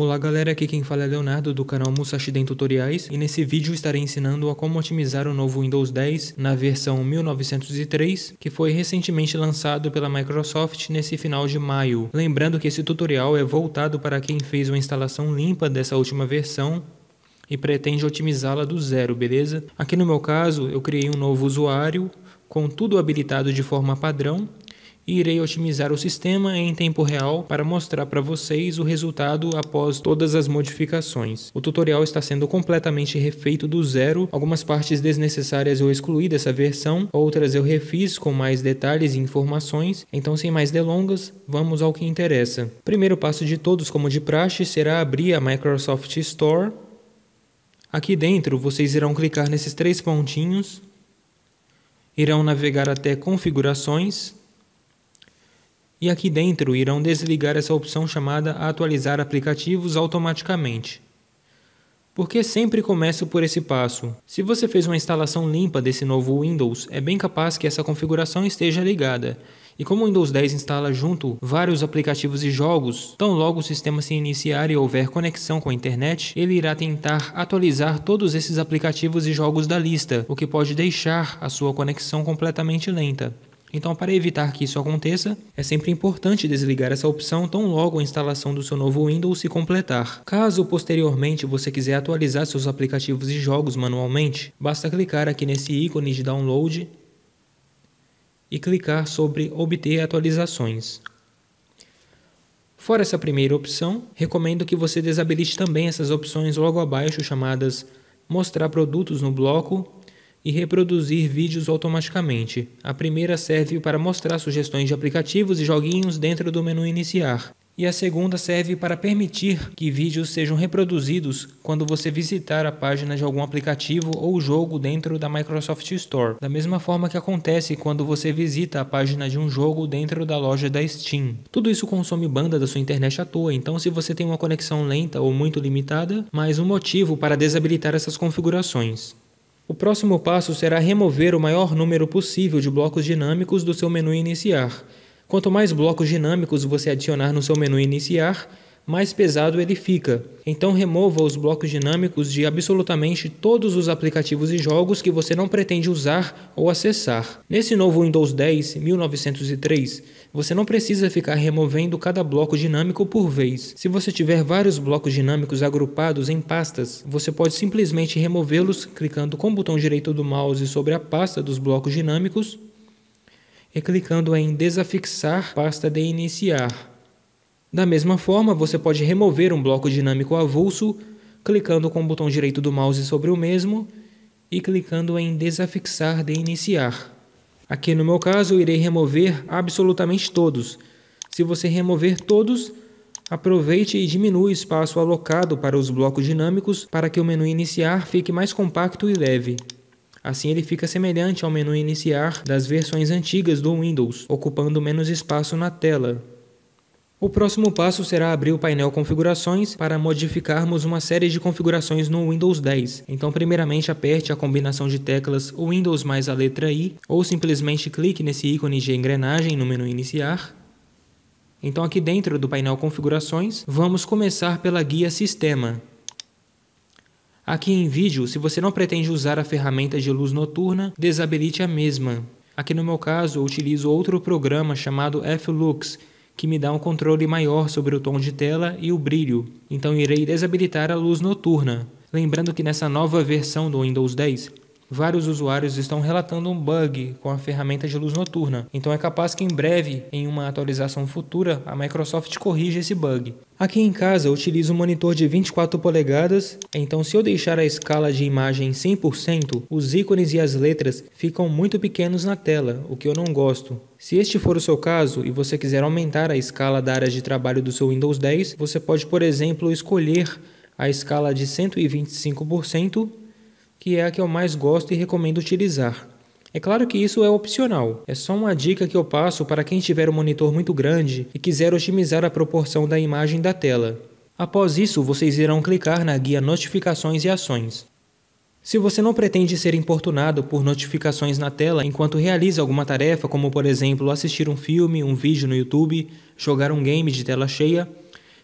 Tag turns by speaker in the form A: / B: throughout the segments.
A: Olá galera, aqui quem fala é Leonardo do canal Musashi Tutoriais e nesse vídeo estarei ensinando a como otimizar o novo Windows 10 na versão 1903 que foi recentemente lançado pela Microsoft nesse final de maio. Lembrando que esse tutorial é voltado para quem fez uma instalação limpa dessa última versão e pretende otimizá-la do zero, beleza? Aqui no meu caso eu criei um novo usuário com tudo habilitado de forma padrão e irei otimizar o sistema em tempo real para mostrar para vocês o resultado após todas as modificações. O tutorial está sendo completamente refeito do zero, algumas partes desnecessárias eu excluí dessa versão, outras eu refiz com mais detalhes e informações, então sem mais delongas, vamos ao que interessa. Primeiro passo de todos, como de praxe, será abrir a Microsoft Store. Aqui dentro, vocês irão clicar nesses três pontinhos, irão navegar até configurações, e aqui dentro irão desligar essa opção chamada Atualizar aplicativos automaticamente. Porque sempre começo por esse passo. Se você fez uma instalação limpa desse novo Windows, é bem capaz que essa configuração esteja ligada. E como o Windows 10 instala junto vários aplicativos e jogos, tão logo o sistema se iniciar e houver conexão com a internet, ele irá tentar atualizar todos esses aplicativos e jogos da lista, o que pode deixar a sua conexão completamente lenta. Então, para evitar que isso aconteça, é sempre importante desligar essa opção tão logo a instalação do seu novo Windows se completar. Caso posteriormente você quiser atualizar seus aplicativos e jogos manualmente, basta clicar aqui nesse ícone de download e clicar sobre obter atualizações. Fora essa primeira opção, recomendo que você desabilite também essas opções logo abaixo chamadas mostrar produtos no bloco e reproduzir vídeos automaticamente. A primeira serve para mostrar sugestões de aplicativos e joguinhos dentro do menu Iniciar. E a segunda serve para permitir que vídeos sejam reproduzidos quando você visitar a página de algum aplicativo ou jogo dentro da Microsoft Store, da mesma forma que acontece quando você visita a página de um jogo dentro da loja da Steam. Tudo isso consome banda da sua internet à toa, então se você tem uma conexão lenta ou muito limitada, mais um motivo para desabilitar essas configurações. O próximo passo será remover o maior número possível de blocos dinâmicos do seu menu iniciar. Quanto mais blocos dinâmicos você adicionar no seu menu iniciar, mais pesado ele fica. Então remova os blocos dinâmicos de absolutamente todos os aplicativos e jogos que você não pretende usar ou acessar. Nesse novo Windows 10 1903, você não precisa ficar removendo cada bloco dinâmico por vez. Se você tiver vários blocos dinâmicos agrupados em pastas, você pode simplesmente removê-los clicando com o botão direito do mouse sobre a pasta dos blocos dinâmicos e clicando em desafixar pasta de iniciar. Da mesma forma, você pode remover um bloco dinâmico avulso clicando com o botão direito do mouse sobre o mesmo e clicando em desafixar de iniciar. Aqui no meu caso, eu irei remover absolutamente todos. Se você remover todos, aproveite e diminua o espaço alocado para os blocos dinâmicos para que o menu iniciar fique mais compacto e leve. Assim ele fica semelhante ao menu iniciar das versões antigas do Windows, ocupando menos espaço na tela. O próximo passo será abrir o painel Configurações para modificarmos uma série de configurações no Windows 10. Então, primeiramente, aperte a combinação de teclas Windows mais a letra I, ou simplesmente clique nesse ícone de engrenagem no menu Iniciar. Então, aqui dentro do painel Configurações, vamos começar pela guia Sistema. Aqui em vídeo, se você não pretende usar a ferramenta de luz noturna, desabilite a mesma. Aqui no meu caso, eu utilizo outro programa chamado Flux, que me dá um controle maior sobre o tom de tela e o brilho, então irei desabilitar a luz noturna. Lembrando que nessa nova versão do Windows 10, Vários usuários estão relatando um bug com a ferramenta de luz noturna, então é capaz que em breve, em uma atualização futura, a Microsoft corrija esse bug. Aqui em casa utilizo um monitor de 24 polegadas, então se eu deixar a escala de imagem 100%, os ícones e as letras ficam muito pequenos na tela, o que eu não gosto. Se este for o seu caso e você quiser aumentar a escala da área de trabalho do seu Windows 10, você pode, por exemplo, escolher a escala de 125% que é a que eu mais gosto e recomendo utilizar. É claro que isso é opcional, é só uma dica que eu passo para quem tiver um monitor muito grande e quiser otimizar a proporção da imagem da tela. Após isso, vocês irão clicar na guia Notificações e Ações. Se você não pretende ser importunado por notificações na tela enquanto realiza alguma tarefa, como por exemplo assistir um filme, um vídeo no YouTube, jogar um game de tela cheia,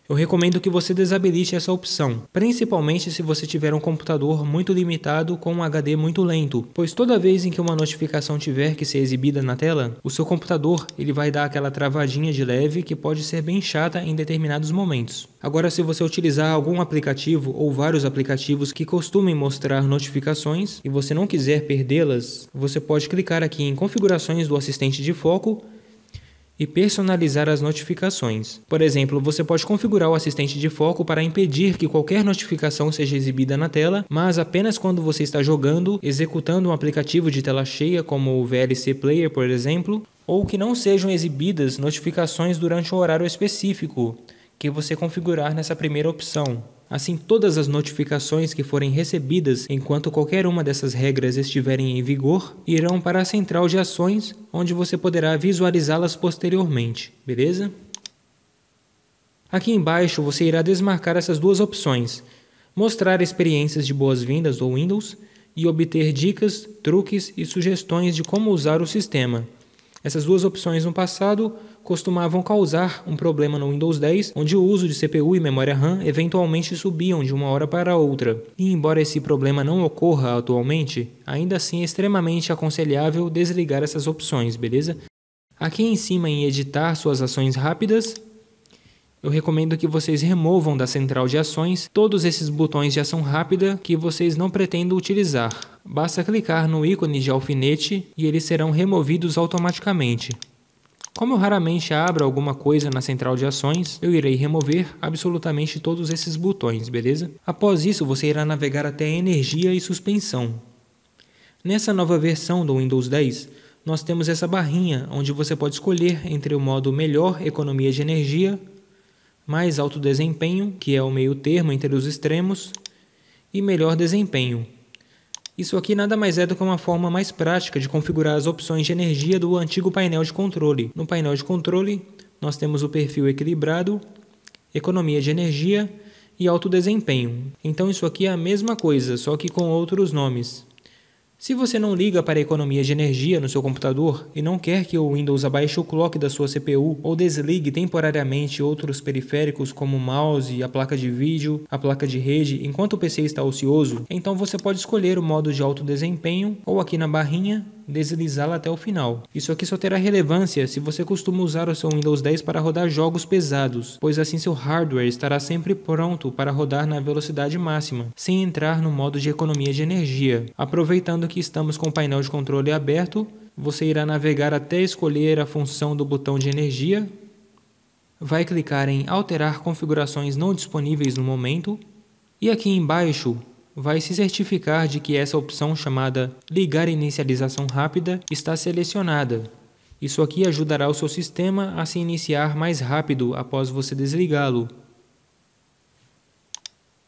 A: eu recomendo que você desabilite essa opção, principalmente se você tiver um computador muito limitado com um HD muito lento, pois toda vez em que uma notificação tiver que ser exibida na tela, o seu computador ele vai dar aquela travadinha de leve que pode ser bem chata em determinados momentos. Agora, se você utilizar algum aplicativo ou vários aplicativos que costumem mostrar notificações e você não quiser perdê-las, você pode clicar aqui em configurações do assistente de foco e personalizar as notificações. Por exemplo, você pode configurar o assistente de foco para impedir que qualquer notificação seja exibida na tela, mas apenas quando você está jogando, executando um aplicativo de tela cheia como o VLC Player, por exemplo, ou que não sejam exibidas notificações durante um horário específico que você configurar nessa primeira opção. Assim, todas as notificações que forem recebidas enquanto qualquer uma dessas regras estiverem em vigor irão para a central de ações, onde você poderá visualizá-las posteriormente, beleza? Aqui embaixo você irá desmarcar essas duas opções: mostrar experiências de boas-vindas ou Windows e obter dicas, truques e sugestões de como usar o sistema. Essas duas opções no passado costumavam causar um problema no Windows 10, onde o uso de CPU e memória RAM eventualmente subiam de uma hora para outra. E embora esse problema não ocorra atualmente, ainda assim é extremamente aconselhável desligar essas opções, beleza? Aqui em cima em editar suas ações rápidas, eu recomendo que vocês removam da central de ações todos esses botões de ação rápida que vocês não pretendam utilizar. Basta clicar no ícone de alfinete e eles serão removidos automaticamente. Como eu raramente abro alguma coisa na central de ações, eu irei remover absolutamente todos esses botões, beleza? Após isso, você irá navegar até energia e suspensão. Nessa nova versão do Windows 10, nós temos essa barrinha onde você pode escolher entre o modo melhor economia de energia mais alto desempenho, que é o meio termo entre os extremos, e melhor desempenho. Isso aqui nada mais é do que uma forma mais prática de configurar as opções de energia do antigo painel de controle. No painel de controle, nós temos o perfil equilibrado, economia de energia e alto desempenho. Então isso aqui é a mesma coisa, só que com outros nomes. Se você não liga para a economia de energia no seu computador e não quer que o Windows abaixe o clock da sua CPU ou desligue temporariamente outros periféricos como o mouse, a placa de vídeo, a placa de rede enquanto o PC está ocioso, então você pode escolher o modo de alto desempenho ou aqui na barrinha deslizá-la até o final. Isso aqui só terá relevância se você costuma usar o seu Windows 10 para rodar jogos pesados, pois assim seu hardware estará sempre pronto para rodar na velocidade máxima, sem entrar no modo de economia de energia, aproveitando Lembrando que estamos com o painel de controle aberto, você irá navegar até escolher a função do botão de energia, vai clicar em alterar configurações não disponíveis no momento e aqui embaixo vai se certificar de que essa opção chamada ligar inicialização rápida está selecionada. Isso aqui ajudará o seu sistema a se iniciar mais rápido após você desligá-lo.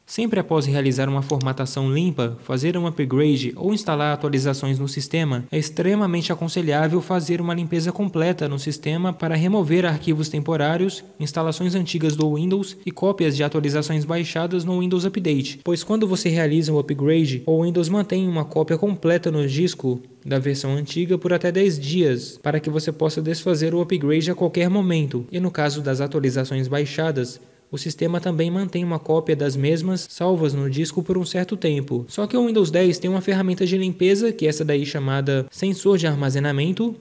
A: Sempre após realizar uma formatação limpa, fazer um upgrade ou instalar atualizações no sistema, é extremamente aconselhável fazer uma limpeza completa no sistema para remover arquivos temporários, instalações antigas do Windows e cópias de atualizações baixadas no Windows Update, pois quando você realiza um upgrade, o Windows mantém uma cópia completa no disco da versão antiga por até 10 dias, para que você possa desfazer o upgrade a qualquer momento, e no caso das atualizações baixadas, o sistema também mantém uma cópia das mesmas salvas no disco por um certo tempo. Só que o Windows 10 tem uma ferramenta de limpeza, que é essa daí chamada sensor de armazenamento,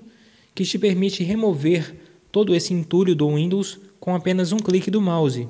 A: que te permite remover todo esse entulho do Windows com apenas um clique do mouse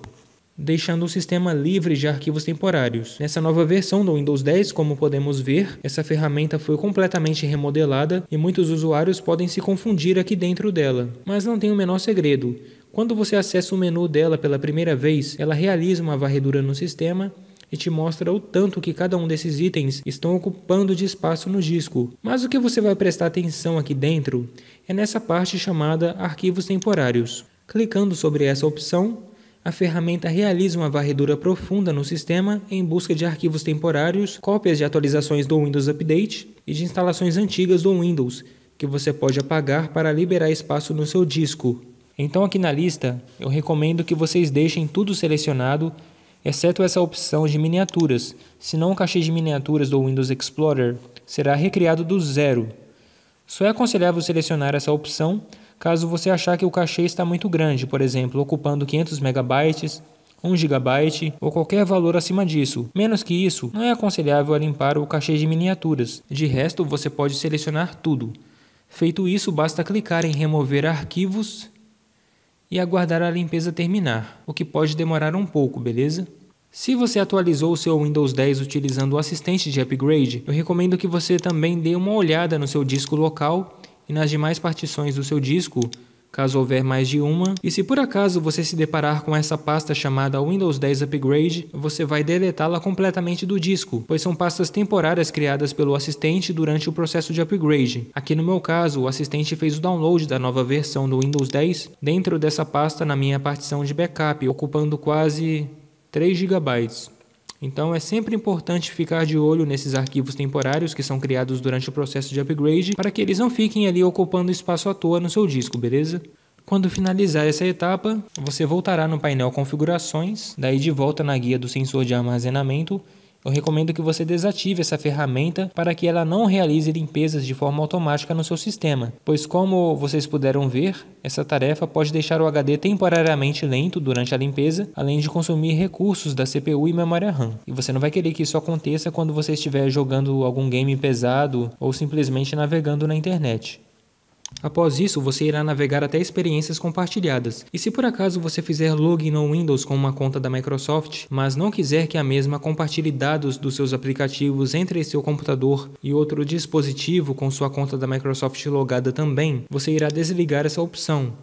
A: deixando o sistema livre de arquivos temporários. Nessa nova versão do Windows 10, como podemos ver, essa ferramenta foi completamente remodelada e muitos usuários podem se confundir aqui dentro dela. Mas não tem o menor segredo. Quando você acessa o menu dela pela primeira vez, ela realiza uma varredura no sistema e te mostra o tanto que cada um desses itens estão ocupando de espaço no disco. Mas o que você vai prestar atenção aqui dentro é nessa parte chamada Arquivos Temporários. Clicando sobre essa opção, a ferramenta realiza uma varredura profunda no sistema em busca de arquivos temporários, cópias de atualizações do Windows Update e de instalações antigas do Windows, que você pode apagar para liberar espaço no seu disco. Então aqui na lista eu recomendo que vocês deixem tudo selecionado, exceto essa opção de miniaturas, senão o cachê de miniaturas do Windows Explorer será recriado do zero. Só é aconselhável selecionar essa opção caso você achar que o cachê está muito grande, por exemplo, ocupando 500 megabytes, 1 GB ou qualquer valor acima disso. Menos que isso, não é aconselhável a limpar o cachê de miniaturas. De resto, você pode selecionar tudo. Feito isso, basta clicar em remover arquivos e aguardar a limpeza terminar, o que pode demorar um pouco, beleza? Se você atualizou o seu Windows 10 utilizando o assistente de upgrade, eu recomendo que você também dê uma olhada no seu disco local e nas demais partições do seu disco caso houver mais de uma. E se por acaso você se deparar com essa pasta chamada Windows 10 Upgrade, você vai deletá-la completamente do disco, pois são pastas temporárias criadas pelo assistente durante o processo de upgrade. Aqui no meu caso, o assistente fez o download da nova versão do Windows 10 dentro dessa pasta na minha partição de backup, ocupando quase 3 GB. Então é sempre importante ficar de olho nesses arquivos temporários que são criados durante o processo de upgrade para que eles não fiquem ali ocupando espaço à toa no seu disco, beleza? Quando finalizar essa etapa, você voltará no painel configurações, daí de volta na guia do sensor de armazenamento eu recomendo que você desative essa ferramenta para que ela não realize limpezas de forma automática no seu sistema, pois como vocês puderam ver, essa tarefa pode deixar o HD temporariamente lento durante a limpeza, além de consumir recursos da CPU e memória RAM. E você não vai querer que isso aconteça quando você estiver jogando algum game pesado ou simplesmente navegando na internet. Após isso, você irá navegar até experiências compartilhadas. E se por acaso você fizer login no Windows com uma conta da Microsoft, mas não quiser que a mesma compartilhe dados dos seus aplicativos entre seu computador e outro dispositivo com sua conta da Microsoft logada também, você irá desligar essa opção.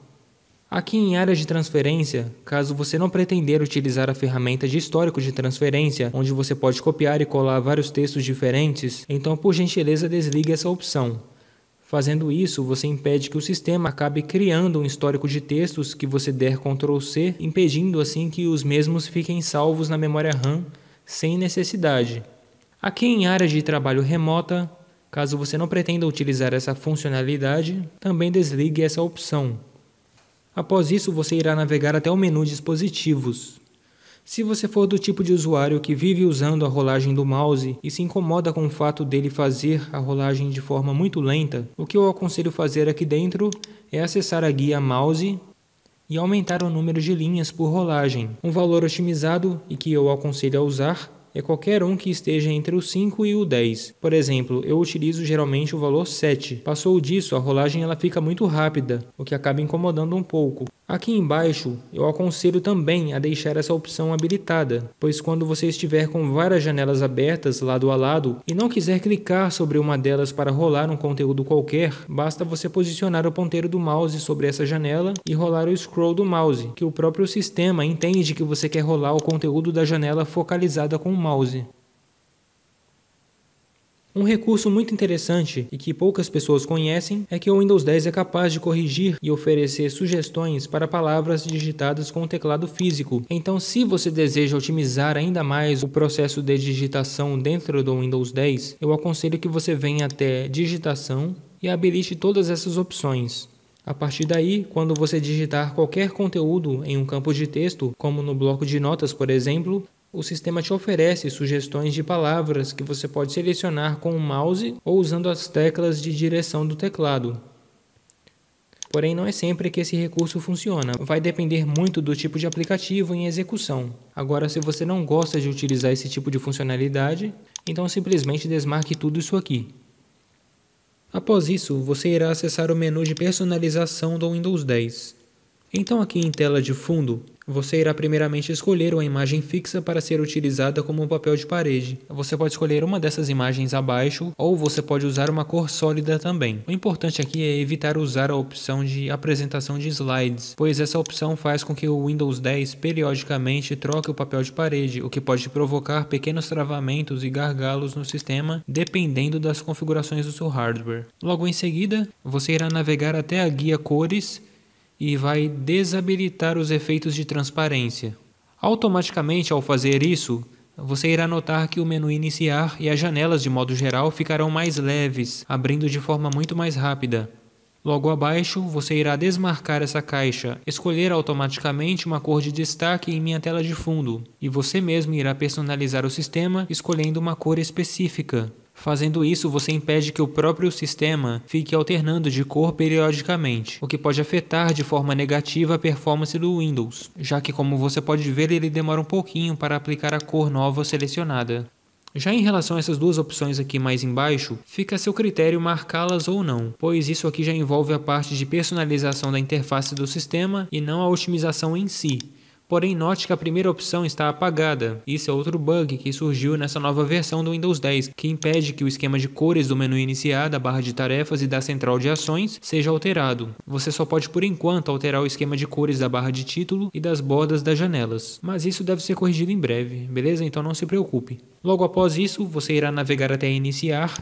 A: Aqui em áreas de transferência, caso você não pretender utilizar a ferramenta de histórico de transferência, onde você pode copiar e colar vários textos diferentes, então por gentileza desligue essa opção. Fazendo isso, você impede que o sistema acabe criando um histórico de textos que você der Ctrl C, impedindo assim que os mesmos fiquem salvos na memória RAM sem necessidade. Aqui em áreas de trabalho remota, caso você não pretenda utilizar essa funcionalidade, também desligue essa opção. Após isso, você irá navegar até o menu Dispositivos. Se você for do tipo de usuário que vive usando a rolagem do mouse e se incomoda com o fato dele fazer a rolagem de forma muito lenta, o que eu aconselho fazer aqui dentro é acessar a guia mouse e aumentar o número de linhas por rolagem. Um valor otimizado e que eu aconselho a usar é qualquer um que esteja entre o 5 e o 10. Por exemplo, eu utilizo geralmente o valor 7. Passou disso, a rolagem ela fica muito rápida, o que acaba incomodando um pouco. Aqui embaixo, eu aconselho também a deixar essa opção habilitada, pois quando você estiver com várias janelas abertas lado a lado e não quiser clicar sobre uma delas para rolar um conteúdo qualquer, basta você posicionar o ponteiro do mouse sobre essa janela e rolar o scroll do mouse, que o próprio sistema entende que você quer rolar o conteúdo da janela focalizada com o mouse. Um recurso muito interessante e que poucas pessoas conhecem é que o Windows 10 é capaz de corrigir e oferecer sugestões para palavras digitadas com o teclado físico. Então, se você deseja otimizar ainda mais o processo de digitação dentro do Windows 10, eu aconselho que você venha até Digitação e habilite todas essas opções. A partir daí, quando você digitar qualquer conteúdo em um campo de texto, como no bloco de notas, por exemplo, o sistema te oferece sugestões de palavras que você pode selecionar com o mouse ou usando as teclas de direção do teclado. Porém, não é sempre que esse recurso funciona. Vai depender muito do tipo de aplicativo em execução. Agora, se você não gosta de utilizar esse tipo de funcionalidade, então simplesmente desmarque tudo isso aqui. Após isso, você irá acessar o menu de personalização do Windows 10. Então aqui em tela de fundo, você irá primeiramente escolher uma imagem fixa para ser utilizada como um papel de parede. Você pode escolher uma dessas imagens abaixo ou você pode usar uma cor sólida também. O importante aqui é evitar usar a opção de apresentação de slides, pois essa opção faz com que o Windows 10 periodicamente troque o papel de parede, o que pode provocar pequenos travamentos e gargalos no sistema dependendo das configurações do seu hardware. Logo em seguida, você irá navegar até a guia cores e vai desabilitar os efeitos de transparência. Automaticamente, ao fazer isso, você irá notar que o menu iniciar e as janelas de modo geral ficarão mais leves, abrindo de forma muito mais rápida. Logo abaixo, você irá desmarcar essa caixa, escolher automaticamente uma cor de destaque em minha tela de fundo, e você mesmo irá personalizar o sistema escolhendo uma cor específica. Fazendo isso, você impede que o próprio sistema fique alternando de cor periodicamente, o que pode afetar de forma negativa a performance do Windows, já que, como você pode ver, ele demora um pouquinho para aplicar a cor nova selecionada. Já em relação a essas duas opções aqui mais embaixo, fica a seu critério marcá-las ou não, pois isso aqui já envolve a parte de personalização da interface do sistema e não a otimização em si. Porém, note que a primeira opção está apagada. Isso é outro bug que surgiu nessa nova versão do Windows 10, que impede que o esquema de cores do menu iniciar, da barra de tarefas e da central de ações seja alterado. Você só pode por enquanto alterar o esquema de cores da barra de título e das bordas das janelas, mas isso deve ser corrigido em breve, beleza? Então não se preocupe. Logo após isso, você irá navegar até iniciar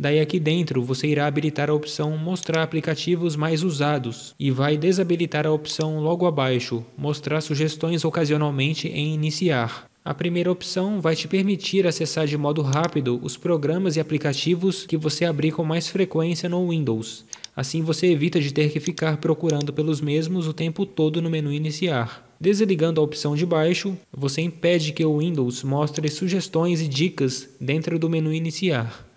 A: Daí aqui dentro você irá habilitar a opção Mostrar aplicativos mais usados e vai desabilitar a opção logo abaixo Mostrar sugestões ocasionalmente em Iniciar. A primeira opção vai te permitir acessar de modo rápido os programas e aplicativos que você abrir com mais frequência no Windows. Assim você evita de ter que ficar procurando pelos mesmos o tempo todo no menu Iniciar. Desligando a opção de baixo, você impede que o Windows mostre sugestões e dicas dentro do menu Iniciar.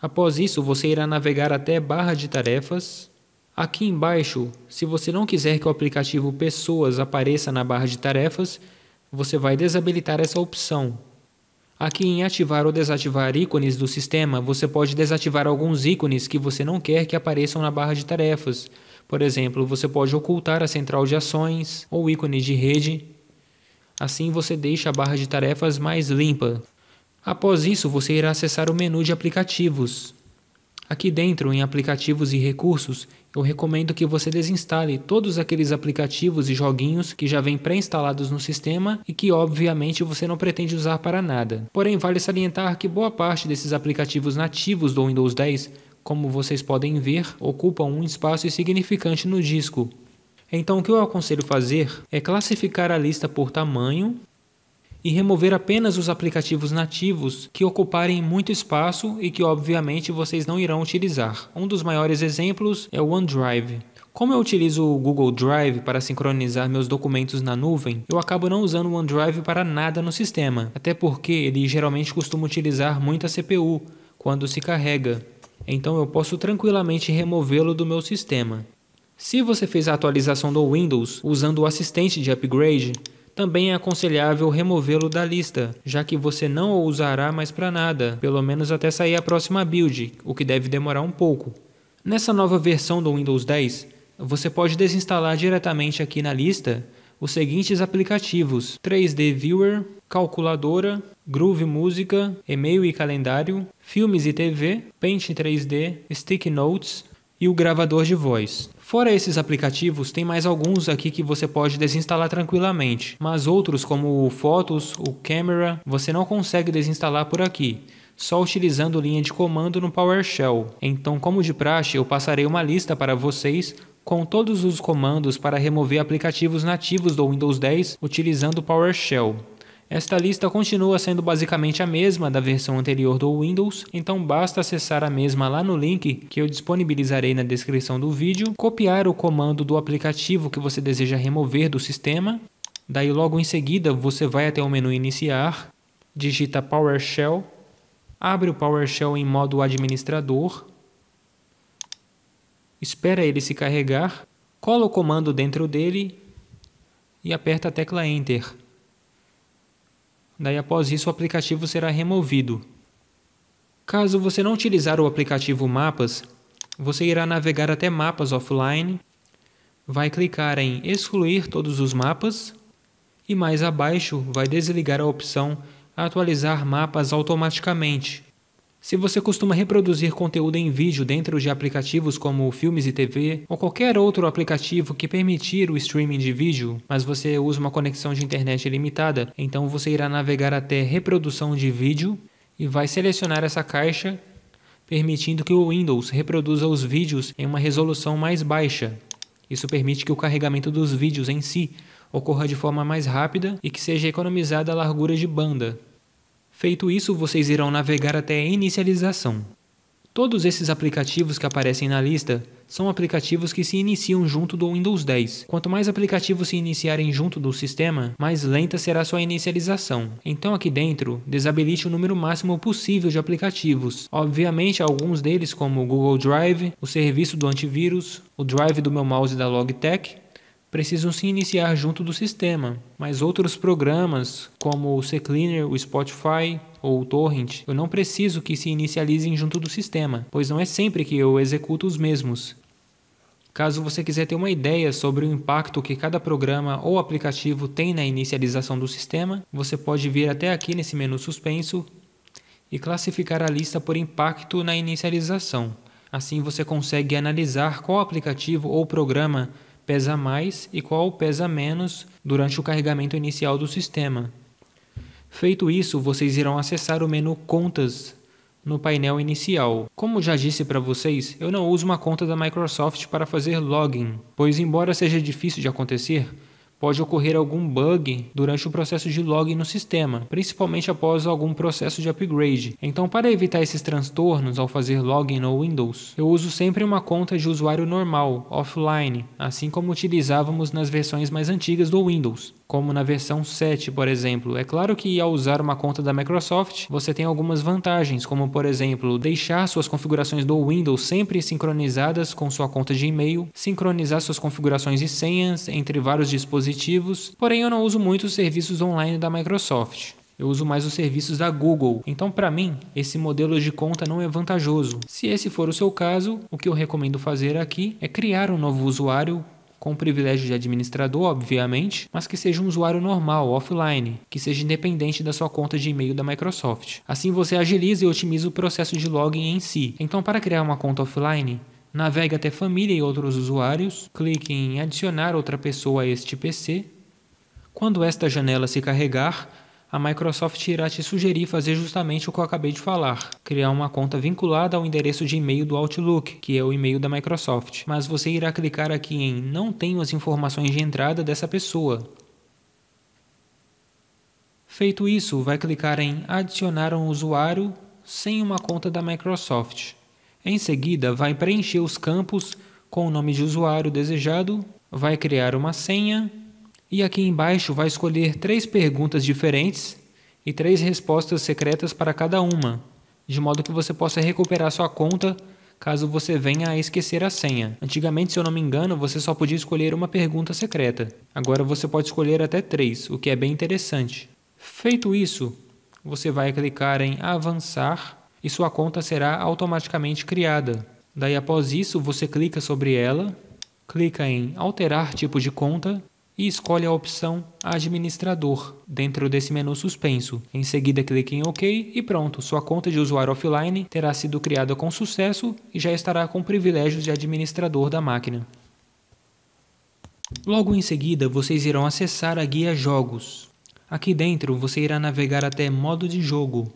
A: Após isso, você irá navegar até barra de tarefas. Aqui embaixo, se você não quiser que o aplicativo Pessoas apareça na barra de tarefas, você vai desabilitar essa opção. Aqui em ativar ou desativar ícones do sistema, você pode desativar alguns ícones que você não quer que apareçam na barra de tarefas. Por exemplo, você pode ocultar a central de ações ou ícone de rede. Assim você deixa a barra de tarefas mais limpa, Após isso, você irá acessar o menu de aplicativos. Aqui dentro, em aplicativos e recursos, eu recomendo que você desinstale todos aqueles aplicativos e joguinhos que já vêm pré-instalados no sistema e que obviamente você não pretende usar para nada. Porém, vale salientar que boa parte desses aplicativos nativos do Windows 10, como vocês podem ver, ocupam um espaço insignificante no disco. Então, o que eu aconselho fazer é classificar a lista por tamanho e remover apenas os aplicativos nativos que ocuparem muito espaço e que obviamente vocês não irão utilizar. Um dos maiores exemplos é o OneDrive. Como eu utilizo o Google Drive para sincronizar meus documentos na nuvem, eu acabo não usando o OneDrive para nada no sistema, até porque ele geralmente costuma utilizar muita CPU quando se carrega, então eu posso tranquilamente removê-lo do meu sistema. Se você fez a atualização do Windows usando o assistente de upgrade, também é aconselhável removê-lo da lista, já que você não o usará mais para nada, pelo menos até sair a próxima build, o que deve demorar um pouco. Nessa nova versão do Windows 10, você pode desinstalar diretamente aqui na lista os seguintes aplicativos: 3D Viewer, Calculadora, Groove Música, E-mail e Calendário, Filmes e TV, Paint 3D, Stick Notes e o gravador de voz. Fora esses aplicativos, tem mais alguns aqui que você pode desinstalar tranquilamente, mas outros como o Photos, o Camera, você não consegue desinstalar por aqui só utilizando linha de comando no PowerShell. Então, como de praxe, eu passarei uma lista para vocês com todos os comandos para remover aplicativos nativos do Windows 10 utilizando o PowerShell. Esta lista continua sendo basicamente a mesma da versão anterior do Windows, então basta acessar a mesma lá no link que eu disponibilizarei na descrição do vídeo, copiar o comando do aplicativo que você deseja remover do sistema, daí logo em seguida você vai até o menu iniciar, digita PowerShell, abre o PowerShell em modo administrador, espera ele se carregar, cola o comando dentro dele e aperta a tecla Enter. Daí, após isso, o aplicativo será removido. Caso você não utilizar o aplicativo Mapas, você irá navegar até Mapas Offline, vai clicar em Excluir todos os mapas e mais abaixo vai desligar a opção Atualizar mapas automaticamente. Se você costuma reproduzir conteúdo em vídeo dentro de aplicativos como filmes e TV, ou qualquer outro aplicativo que permitir o streaming de vídeo, mas você usa uma conexão de internet limitada, então você irá navegar até reprodução de vídeo e vai selecionar essa caixa, permitindo que o Windows reproduza os vídeos em uma resolução mais baixa. Isso permite que o carregamento dos vídeos em si ocorra de forma mais rápida e que seja economizada a largura de banda. Feito isso, vocês irão navegar até a inicialização. Todos esses aplicativos que aparecem na lista são aplicativos que se iniciam junto do Windows 10. Quanto mais aplicativos se iniciarem junto do sistema, mais lenta será sua inicialização. Então aqui dentro, desabilite o número máximo possível de aplicativos. Obviamente alguns deles como o Google Drive, o serviço do antivírus, o Drive do meu mouse da Logitech, precisam se iniciar junto do sistema, mas outros programas, como o CCleaner, o Spotify ou o Torrent, eu não preciso que se inicializem junto do sistema, pois não é sempre que eu executo os mesmos. Caso você quiser ter uma ideia sobre o impacto que cada programa ou aplicativo tem na inicialização do sistema, você pode vir até aqui nesse menu suspenso e classificar a lista por impacto na inicialização. Assim você consegue analisar qual aplicativo ou programa pesa mais e qual pesa menos durante o carregamento inicial do sistema. Feito isso, vocês irão acessar o menu Contas no painel inicial. Como já disse para vocês, eu não uso uma conta da Microsoft para fazer login, pois embora seja difícil de acontecer, pode ocorrer algum bug durante o processo de login no sistema, principalmente após algum processo de upgrade. Então, para evitar esses transtornos ao fazer login no Windows, eu uso sempre uma conta de usuário normal, offline, assim como utilizávamos nas versões mais antigas do Windows, como na versão 7, por exemplo. É claro que ao usar uma conta da Microsoft, você tem algumas vantagens, como por exemplo, deixar suas configurações do Windows sempre sincronizadas com sua conta de e-mail, sincronizar suas configurações e senhas entre vários dispositivos dispositivos, porém eu não uso muito os serviços online da Microsoft. Eu uso mais os serviços da Google. Então, para mim, esse modelo de conta não é vantajoso. Se esse for o seu caso, o que eu recomendo fazer aqui é criar um novo usuário com privilégio de administrador, obviamente, mas que seja um usuário normal, offline, que seja independente da sua conta de e-mail da Microsoft. Assim você agiliza e otimiza o processo de login em si. Então, para criar uma conta offline, Navegue até Família e outros usuários, clique em Adicionar outra pessoa a este PC. Quando esta janela se carregar, a Microsoft irá te sugerir fazer justamente o que eu acabei de falar: criar uma conta vinculada ao endereço de e-mail do Outlook, que é o e-mail da Microsoft. Mas você irá clicar aqui em Não tenho as informações de entrada dessa pessoa. Feito isso, vai clicar em Adicionar um usuário sem uma conta da Microsoft. Em seguida, vai preencher os campos com o nome de usuário desejado, vai criar uma senha e aqui embaixo vai escolher três perguntas diferentes e três respostas secretas para cada uma, de modo que você possa recuperar sua conta caso você venha a esquecer a senha. Antigamente, se eu não me engano, você só podia escolher uma pergunta secreta. Agora você pode escolher até três, o que é bem interessante. Feito isso, você vai clicar em avançar e sua conta será automaticamente criada. Daí, após isso, você clica sobre ela, clica em Alterar tipo de conta e escolhe a opção Administrador dentro desse menu suspenso. Em seguida, clique em OK e pronto, sua conta de usuário offline terá sido criada com sucesso e já estará com privilégios de administrador da máquina. Logo em seguida, vocês irão acessar a guia Jogos. Aqui dentro, você irá navegar até Modo de Jogo,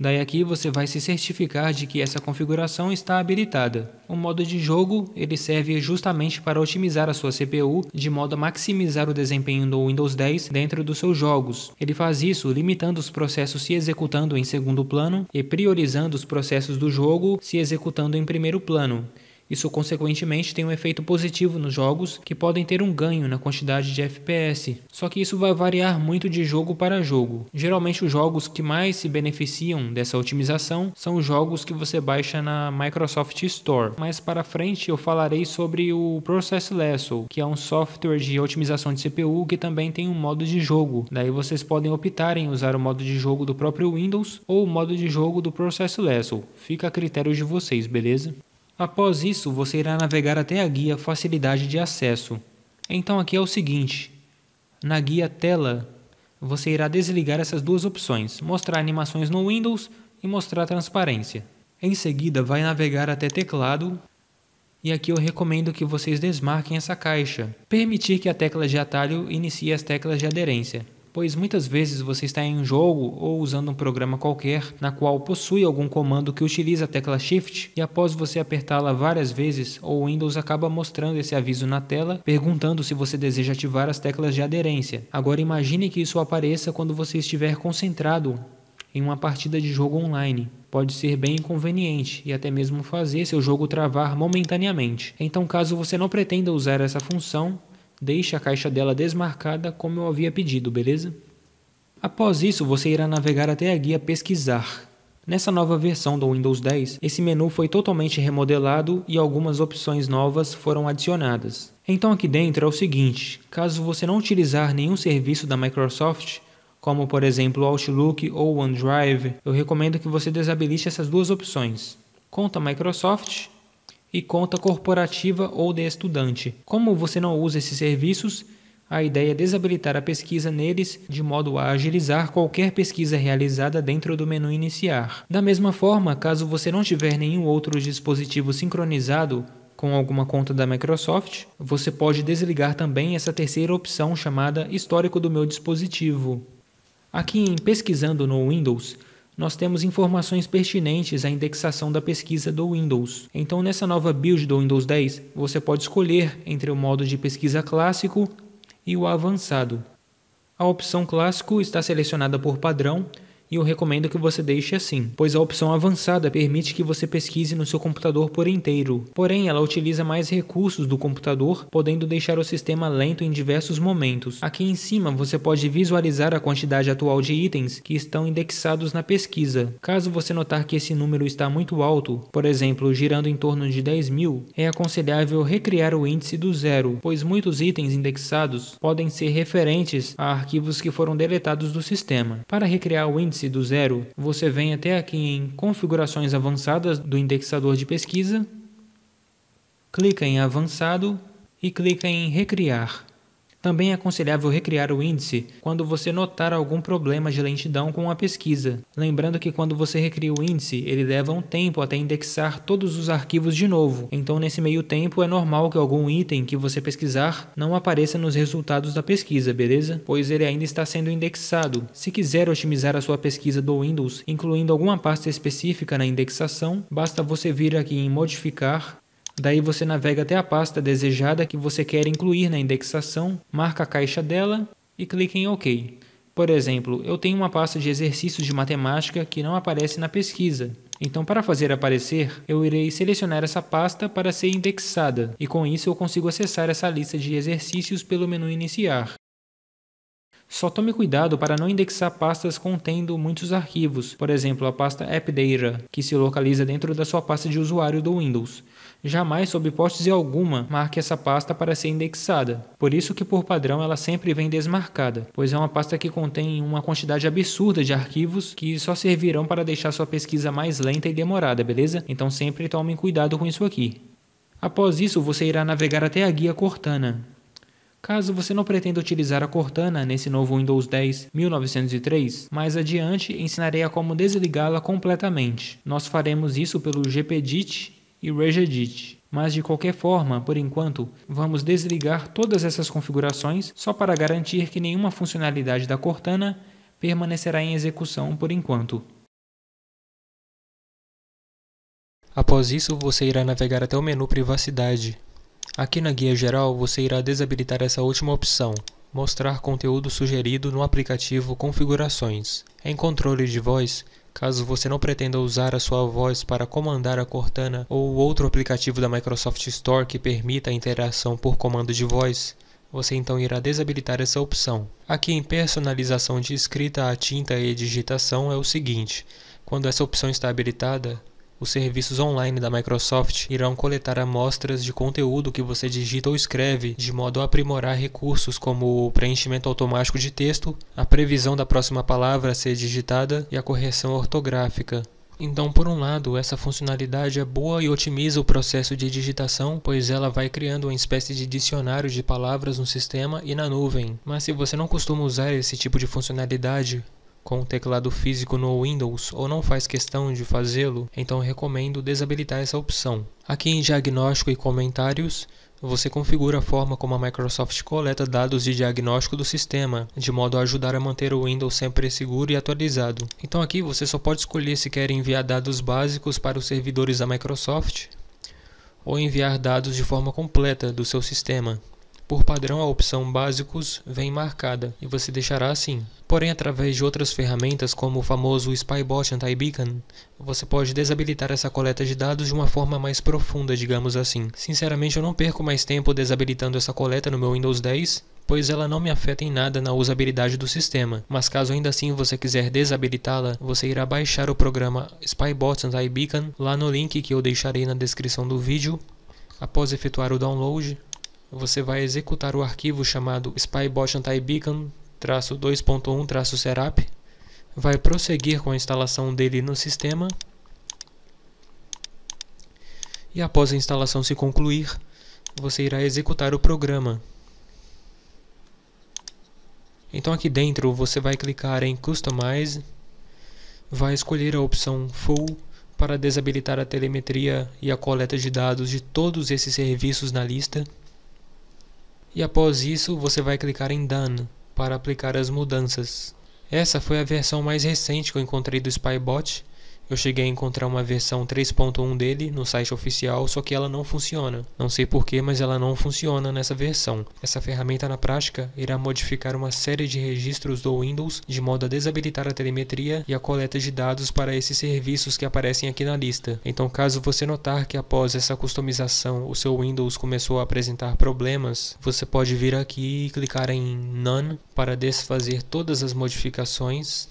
A: Daí aqui você vai se certificar de que essa configuração está habilitada. O modo de jogo ele serve justamente para otimizar a sua CPU de modo a maximizar o desempenho do Windows 10 dentro dos seus jogos. Ele faz isso limitando os processos se executando em segundo plano e priorizando os processos do jogo se executando em primeiro plano. Isso, consequentemente, tem um efeito positivo nos jogos que podem ter um ganho na quantidade de FPS. Só que isso vai variar muito de jogo para jogo. Geralmente, os jogos que mais se beneficiam dessa otimização são os jogos que você baixa na Microsoft Store. Mas para frente eu falarei sobre o Process Lasso, que é um software de otimização de CPU que também tem um modo de jogo. Daí vocês podem optar em usar o modo de jogo do próprio Windows ou o modo de jogo do Process Lasso. Fica a critério de vocês, beleza? Após isso, você irá navegar até a guia Facilidade de Acesso. Então aqui é o seguinte: na guia Tela, você irá desligar essas duas opções, mostrar animações no Windows e mostrar transparência. Em seguida, vai navegar até teclado e aqui eu recomendo que vocês desmarquem essa caixa. Permitir que a tecla de atalho inicie as teclas de aderência pois muitas vezes você está em um jogo ou usando um programa qualquer na qual possui algum comando que utiliza a tecla Shift e após você apertá-la várias vezes, o Windows acaba mostrando esse aviso na tela perguntando se você deseja ativar as teclas de aderência. Agora imagine que isso apareça quando você estiver concentrado em uma partida de jogo online. Pode ser bem inconveniente e até mesmo fazer seu jogo travar momentaneamente. Então, caso você não pretenda usar essa função, Deixe a caixa dela desmarcada como eu havia pedido, beleza? Após isso, você irá navegar até a guia Pesquisar. Nessa nova versão do Windows 10, esse menu foi totalmente remodelado e algumas opções novas foram adicionadas. Então aqui dentro é o seguinte, caso você não utilizar nenhum serviço da Microsoft, como por exemplo Outlook ou OneDrive, eu recomendo que você desabilite essas duas opções. Conta Microsoft e conta corporativa ou de estudante. Como você não usa esses serviços, a ideia é desabilitar a pesquisa neles de modo a agilizar qualquer pesquisa realizada dentro do menu Iniciar. Da mesma forma, caso você não tiver nenhum outro dispositivo sincronizado com alguma conta da Microsoft, você pode desligar também essa terceira opção chamada Histórico do meu dispositivo. Aqui em Pesquisando no Windows, nós temos informações pertinentes à indexação da pesquisa do Windows. Então, nessa nova build do Windows 10, você pode escolher entre o modo de pesquisa clássico e o avançado. A opção clássico está selecionada por padrão e eu recomendo que você deixe assim, pois a opção avançada permite que você pesquise no seu computador por inteiro. Porém, ela utiliza mais recursos do computador, podendo deixar o sistema lento em diversos momentos. Aqui em cima você pode visualizar a quantidade atual de itens que estão indexados na pesquisa. Caso você notar que esse número está muito alto, por exemplo, girando em torno de 10 mil, é aconselhável recriar o índice do zero, pois muitos itens indexados podem ser referentes a arquivos que foram deletados do sistema. Para recriar o índice do zero, você vem até aqui em Configurações avançadas do indexador de pesquisa, clica em Avançado e clica em Recriar. Também é aconselhável recriar o índice quando você notar algum problema de lentidão com a pesquisa. Lembrando que quando você recria o índice, ele leva um tempo até indexar todos os arquivos de novo. Então, nesse meio tempo, é normal que algum item que você pesquisar não apareça nos resultados da pesquisa, beleza? Pois ele ainda está sendo indexado. Se quiser otimizar a sua pesquisa do Windows, incluindo alguma pasta específica na indexação, basta você vir aqui em Modificar Daí você navega até a pasta desejada que você quer incluir na indexação, marca a caixa dela e clica em OK. Por exemplo, eu tenho uma pasta de exercícios de matemática que não aparece na pesquisa. Então, para fazer aparecer, eu irei selecionar essa pasta para ser indexada, e com isso eu consigo acessar essa lista de exercícios pelo menu Iniciar. Só tome cuidado para não indexar pastas contendo muitos arquivos, por exemplo, a pasta AppData, que se localiza dentro da sua pasta de usuário do Windows. Jamais, sob hipótese alguma, marque essa pasta para ser indexada. Por isso que, por padrão, ela sempre vem desmarcada, pois é uma pasta que contém uma quantidade absurda de arquivos que só servirão para deixar sua pesquisa mais lenta e demorada, beleza? Então sempre tomem cuidado com isso aqui. Após isso, você irá navegar até a guia Cortana. Caso você não pretenda utilizar a Cortana nesse novo Windows 10 1903, mais adiante ensinarei a como desligá-la completamente. Nós faremos isso pelo gpdit e Regedit. Mas de qualquer forma, por enquanto, vamos desligar todas essas configurações só para garantir que nenhuma funcionalidade da Cortana permanecerá em execução por enquanto. Após isso, você irá navegar até o menu Privacidade. Aqui na guia geral, você irá desabilitar essa última opção, Mostrar conteúdo sugerido no aplicativo Configurações. Em controle de voz, Caso você não pretenda usar a sua voz para comandar a Cortana ou outro aplicativo da Microsoft Store que permita a interação por comando de voz, você então irá desabilitar essa opção. Aqui em personalização de escrita a tinta e digitação é o seguinte, quando essa opção está habilitada, os serviços online da Microsoft irão coletar amostras de conteúdo que você digita ou escreve, de modo a aprimorar recursos como o preenchimento automático de texto, a previsão da próxima palavra a ser digitada e a correção ortográfica. Então, por um lado, essa funcionalidade é boa e otimiza o processo de digitação, pois ela vai criando uma espécie de dicionário de palavras no sistema e na nuvem. Mas se você não costuma usar esse tipo de funcionalidade, com o teclado físico no Windows ou não faz questão de fazê-lo, então recomendo desabilitar essa opção. Aqui em Diagnóstico e Comentários, você configura a forma como a Microsoft coleta dados de diagnóstico do sistema, de modo a ajudar a manter o Windows sempre seguro e atualizado. Então aqui você só pode escolher se quer enviar dados básicos para os servidores da Microsoft ou enviar dados de forma completa do seu sistema. Por padrão, a opção Básicos vem marcada e você deixará assim. Porém, através de outras ferramentas, como o famoso Spybot Anti-Beacon, você pode desabilitar essa coleta de dados de uma forma mais profunda, digamos assim. Sinceramente, eu não perco mais tempo desabilitando essa coleta no meu Windows 10, pois ela não me afeta em nada na usabilidade do sistema, mas caso ainda assim você quiser desabilitá-la, você irá baixar o programa Spybot Anti-Beacon lá no link que eu deixarei na descrição do vídeo. Após efetuar o download, você vai executar o arquivo chamado spybot-antibeacon-2.1-serap, vai prosseguir com a instalação dele no sistema, e após a instalação se concluir, você irá executar o programa. Então aqui dentro você vai clicar em Customize, vai escolher a opção Full para desabilitar a telemetria e a coleta de dados de todos esses serviços na lista e após isso você vai clicar em Done para aplicar as mudanças. Essa foi a versão mais recente que eu encontrei do SpyBot eu cheguei a encontrar uma versão 3.1 dele no site oficial, só que ela não funciona. Não sei porquê, mas ela não funciona nessa versão. Essa ferramenta na prática irá modificar uma série de registros do Windows de modo a desabilitar a telemetria e a coleta de dados para esses serviços que aparecem aqui na lista. Então, caso você notar que após essa customização o seu Windows começou a apresentar problemas, você pode vir aqui e clicar em None para desfazer todas as modificações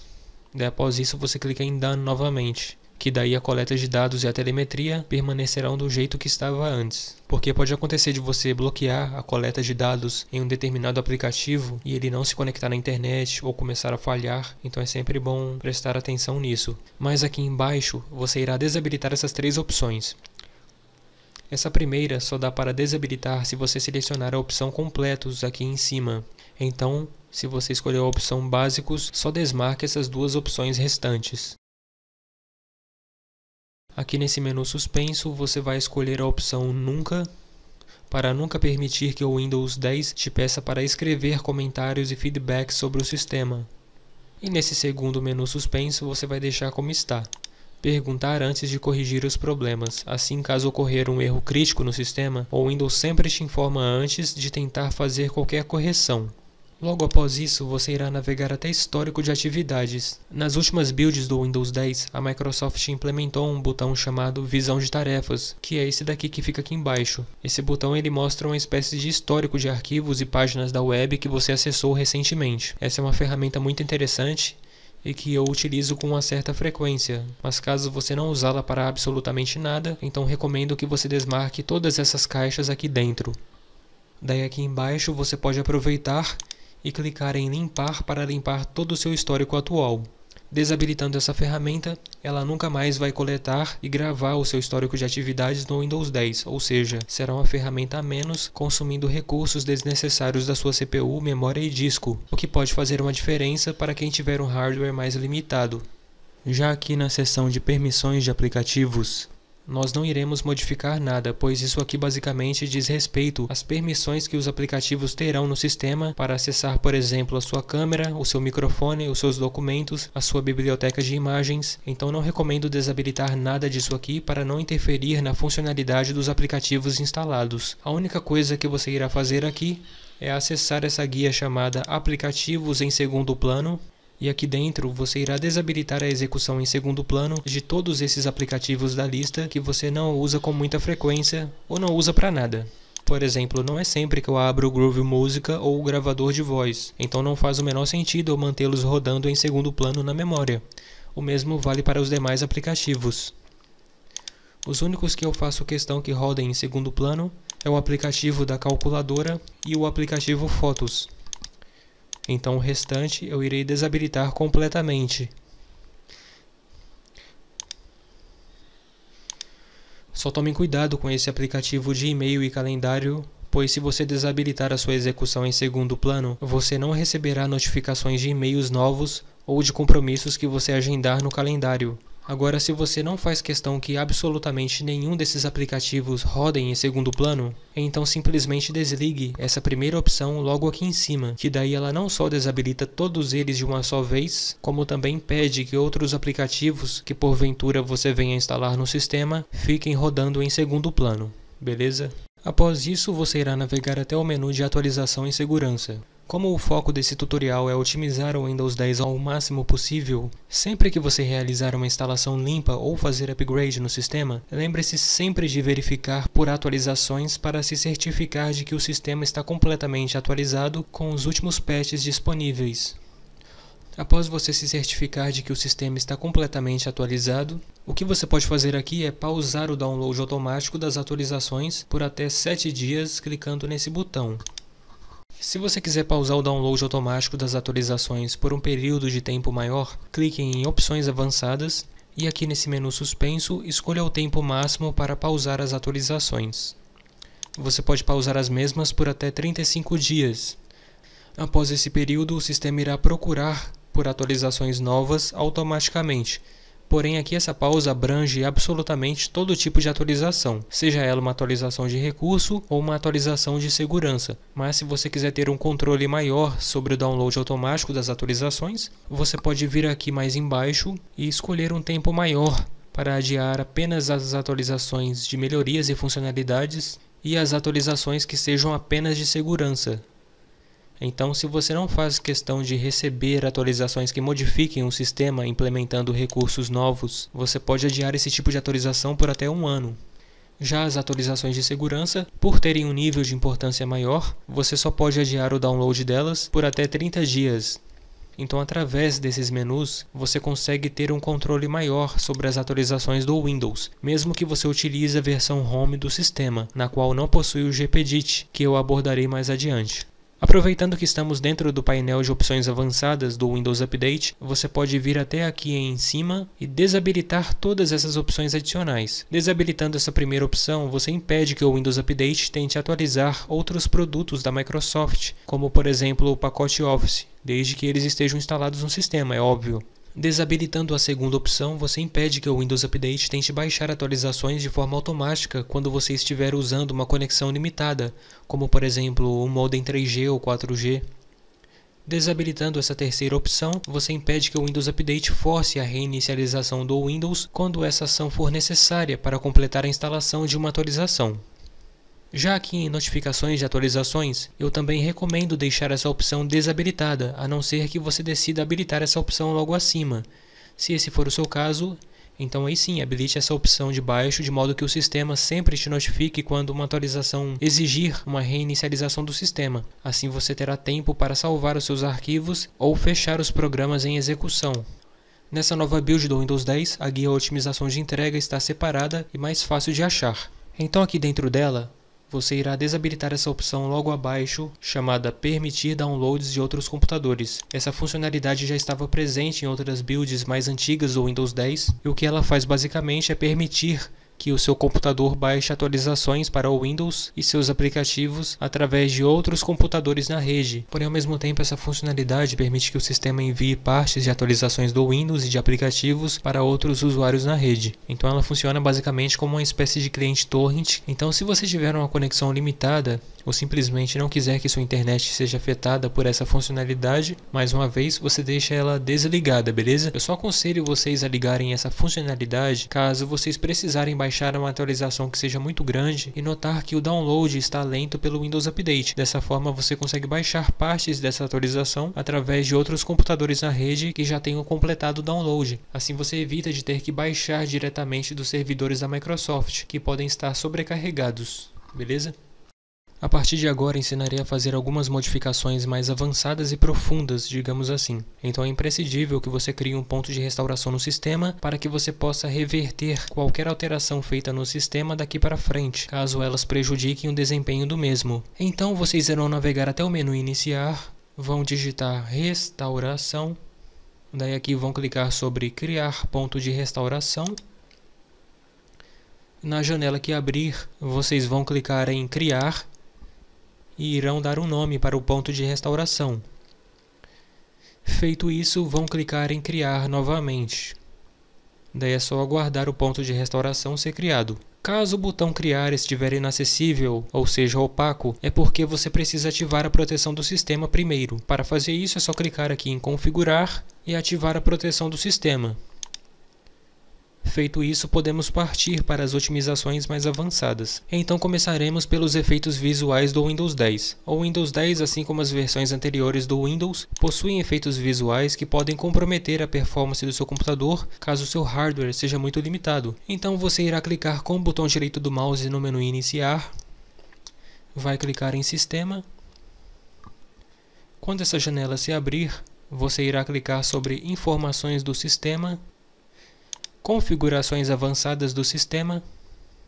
A: Daí, após isso, você clica em Done novamente que daí a coleta de dados e a telemetria permanecerão do jeito que estava antes. Porque pode acontecer de você bloquear a coleta de dados em um determinado aplicativo e ele não se conectar na internet ou começar a falhar, então é sempre bom prestar atenção nisso. Mas aqui embaixo você irá desabilitar essas três opções. Essa primeira só dá para desabilitar se você selecionar a opção completos aqui em cima. Então, se você escolheu a opção Básicos, só desmarque essas duas opções restantes. Aqui nesse menu suspenso, você vai escolher a opção Nunca, para nunca permitir que o Windows 10 te peça para escrever comentários e feedback sobre o sistema. E nesse segundo menu suspenso, você vai deixar como está. Perguntar antes de corrigir os problemas, assim caso ocorrer um erro crítico no sistema, o Windows sempre te informa antes de tentar fazer qualquer correção. Logo após isso, você irá navegar até Histórico de Atividades. Nas últimas builds do Windows 10, a Microsoft implementou um botão chamado Visão de Tarefas, que é esse daqui que fica aqui embaixo. Esse botão ele mostra uma espécie de histórico de arquivos e páginas da web que você acessou recentemente. Essa é uma ferramenta muito interessante e que eu utilizo com uma certa frequência, mas caso você não usá-la para absolutamente nada, então recomendo que você desmarque todas essas caixas aqui dentro. Daí aqui embaixo você pode aproveitar e clicar em limpar para limpar todo o seu histórico atual. Desabilitando essa ferramenta, ela nunca mais vai coletar e gravar o seu histórico de atividades no Windows 10, ou seja, será uma ferramenta a menos consumindo recursos desnecessários da sua CPU, memória e disco, o que pode fazer uma diferença para quem tiver um hardware mais limitado. Já aqui na seção de permissões de aplicativos, nós não iremos modificar nada, pois isso aqui basicamente diz respeito às permissões que os aplicativos terão no sistema para acessar, por exemplo, a sua câmera, o seu microfone, os seus documentos, a sua biblioteca de imagens. Então não recomendo desabilitar nada disso aqui para não interferir na funcionalidade dos aplicativos instalados. A única coisa que você irá fazer aqui é acessar essa guia chamada Aplicativos em Segundo Plano e aqui dentro você irá desabilitar a execução em segundo plano de todos esses aplicativos da lista que você não usa com muita frequência ou não usa para nada. Por exemplo, não é sempre que eu abro o Groove Música ou o gravador de voz, então não faz o menor sentido eu mantê-los rodando em segundo plano na memória. O mesmo vale para os demais aplicativos. Os únicos que eu faço questão que rodem em segundo plano é o aplicativo da calculadora e o aplicativo Fotos. Então o restante eu irei desabilitar completamente. Só tome cuidado com esse aplicativo de e-mail e calendário, pois se você desabilitar a sua execução em segundo plano, você não receberá notificações de e-mails novos ou de compromissos que você agendar no calendário. Agora, se você não faz questão que absolutamente nenhum desses aplicativos rodem em segundo plano, então simplesmente desligue essa primeira opção logo aqui em cima, que daí ela não só desabilita todos eles de uma só vez, como também impede que outros aplicativos que porventura você venha instalar no sistema fiquem rodando em segundo plano, beleza? Após isso, você irá navegar até o menu de atualização e segurança. Como o foco desse tutorial é otimizar o Windows 10 ao máximo possível, sempre que você realizar uma instalação limpa ou fazer upgrade no sistema, lembre-se sempre de verificar por atualizações para se certificar de que o sistema está completamente atualizado com os últimos patches disponíveis. Após você se certificar de que o sistema está completamente atualizado, o que você pode fazer aqui é pausar o download automático das atualizações por até 7 dias clicando nesse botão. Se você quiser pausar o download automático das atualizações por um período de tempo maior, clique em Opções Avançadas e aqui nesse menu suspenso, escolha o tempo máximo para pausar as atualizações. Você pode pausar as mesmas por até 35 dias. Após esse período, o sistema irá procurar por atualizações novas automaticamente, Porém, aqui essa pausa abrange absolutamente todo tipo de atualização, seja ela uma atualização de recurso ou uma atualização de segurança. Mas se você quiser ter um controle maior sobre o download automático das atualizações, você pode vir aqui mais embaixo e escolher um tempo maior para adiar apenas as atualizações de melhorias e funcionalidades e as atualizações que sejam apenas de segurança, então, se você não faz questão de receber atualizações que modifiquem o sistema implementando recursos novos, você pode adiar esse tipo de atualização por até um ano. Já as atualizações de segurança, por terem um nível de importância maior, você só pode adiar o download delas por até 30 dias. Então, através desses menus, você consegue ter um controle maior sobre as atualizações do Windows, mesmo que você utilize a versão home do sistema, na qual não possui o GPDIT, que eu abordarei mais adiante. Aproveitando que estamos dentro do painel de opções avançadas do Windows Update, você pode vir até aqui em cima e desabilitar todas essas opções adicionais. Desabilitando essa primeira opção, você impede que o Windows Update tente atualizar outros produtos da Microsoft, como por exemplo o pacote Office, desde que eles estejam instalados no sistema, é óbvio. Desabilitando a segunda opção, você impede que o Windows Update tente baixar atualizações de forma automática quando você estiver usando uma conexão limitada, como por exemplo um modem 3G ou 4G. Desabilitando essa terceira opção, você impede que o Windows Update force a reinicialização do Windows quando essa ação for necessária para completar a instalação de uma atualização. Já aqui em notificações de atualizações, eu também recomendo deixar essa opção desabilitada, a não ser que você decida habilitar essa opção logo acima. Se esse for o seu caso, então aí sim, habilite essa opção de baixo de modo que o sistema sempre te notifique quando uma atualização exigir uma reinicialização do sistema. Assim você terá tempo para salvar os seus arquivos ou fechar os programas em execução. Nessa nova build do Windows 10, a guia Otimização de Entrega está separada e mais fácil de achar. Então aqui dentro dela, você irá desabilitar essa opção logo abaixo, chamada Permitir Downloads de outros computadores. Essa funcionalidade já estava presente em outras builds mais antigas do Windows 10, e o que ela faz basicamente é permitir que o seu computador baixe atualizações para o Windows e seus aplicativos através de outros computadores na rede. Porém, ao mesmo tempo, essa funcionalidade permite que o sistema envie partes de atualizações do Windows e de aplicativos para outros usuários na rede. Então, ela funciona basicamente como uma espécie de cliente torrent. Então, se você tiver uma conexão limitada, ou simplesmente não quiser que sua internet seja afetada por essa funcionalidade, mais uma vez você deixa ela desligada, beleza? Eu só aconselho vocês a ligarem essa funcionalidade caso vocês precisarem baixar uma atualização que seja muito grande e notar que o download está lento pelo Windows Update. Dessa forma você consegue baixar partes dessa atualização através de outros computadores na rede que já tenham completado o download. Assim você evita de ter que baixar diretamente dos servidores da Microsoft, que podem estar sobrecarregados, beleza? A partir de agora ensinarei a fazer algumas modificações mais avançadas e profundas, digamos assim. Então é imprescindível que você crie um ponto de restauração no sistema para que você possa reverter qualquer alteração feita no sistema daqui para frente, caso elas prejudiquem o desempenho do mesmo. Então vocês irão navegar até o menu iniciar, vão digitar restauração, daí aqui vão clicar sobre criar ponto de restauração na janela que abrir, vocês vão clicar em criar e irão dar um nome para o ponto de restauração. Feito isso, vão clicar em Criar novamente. Daí é só aguardar o ponto de restauração ser criado. Caso o botão Criar estiver inacessível, ou seja, opaco, é porque você precisa ativar a proteção do sistema primeiro. Para fazer isso, é só clicar aqui em Configurar e ativar a proteção do sistema. Feito isso, podemos partir para as otimizações mais avançadas. Então começaremos pelos efeitos visuais do Windows 10. O Windows 10, assim como as versões anteriores do Windows, possuem efeitos visuais que podem comprometer a performance do seu computador caso o seu hardware seja muito limitado. Então você irá clicar com o botão direito do mouse no menu Iniciar, vai clicar em Sistema. Quando essa janela se abrir, você irá clicar sobre Informações do Sistema configurações avançadas do sistema.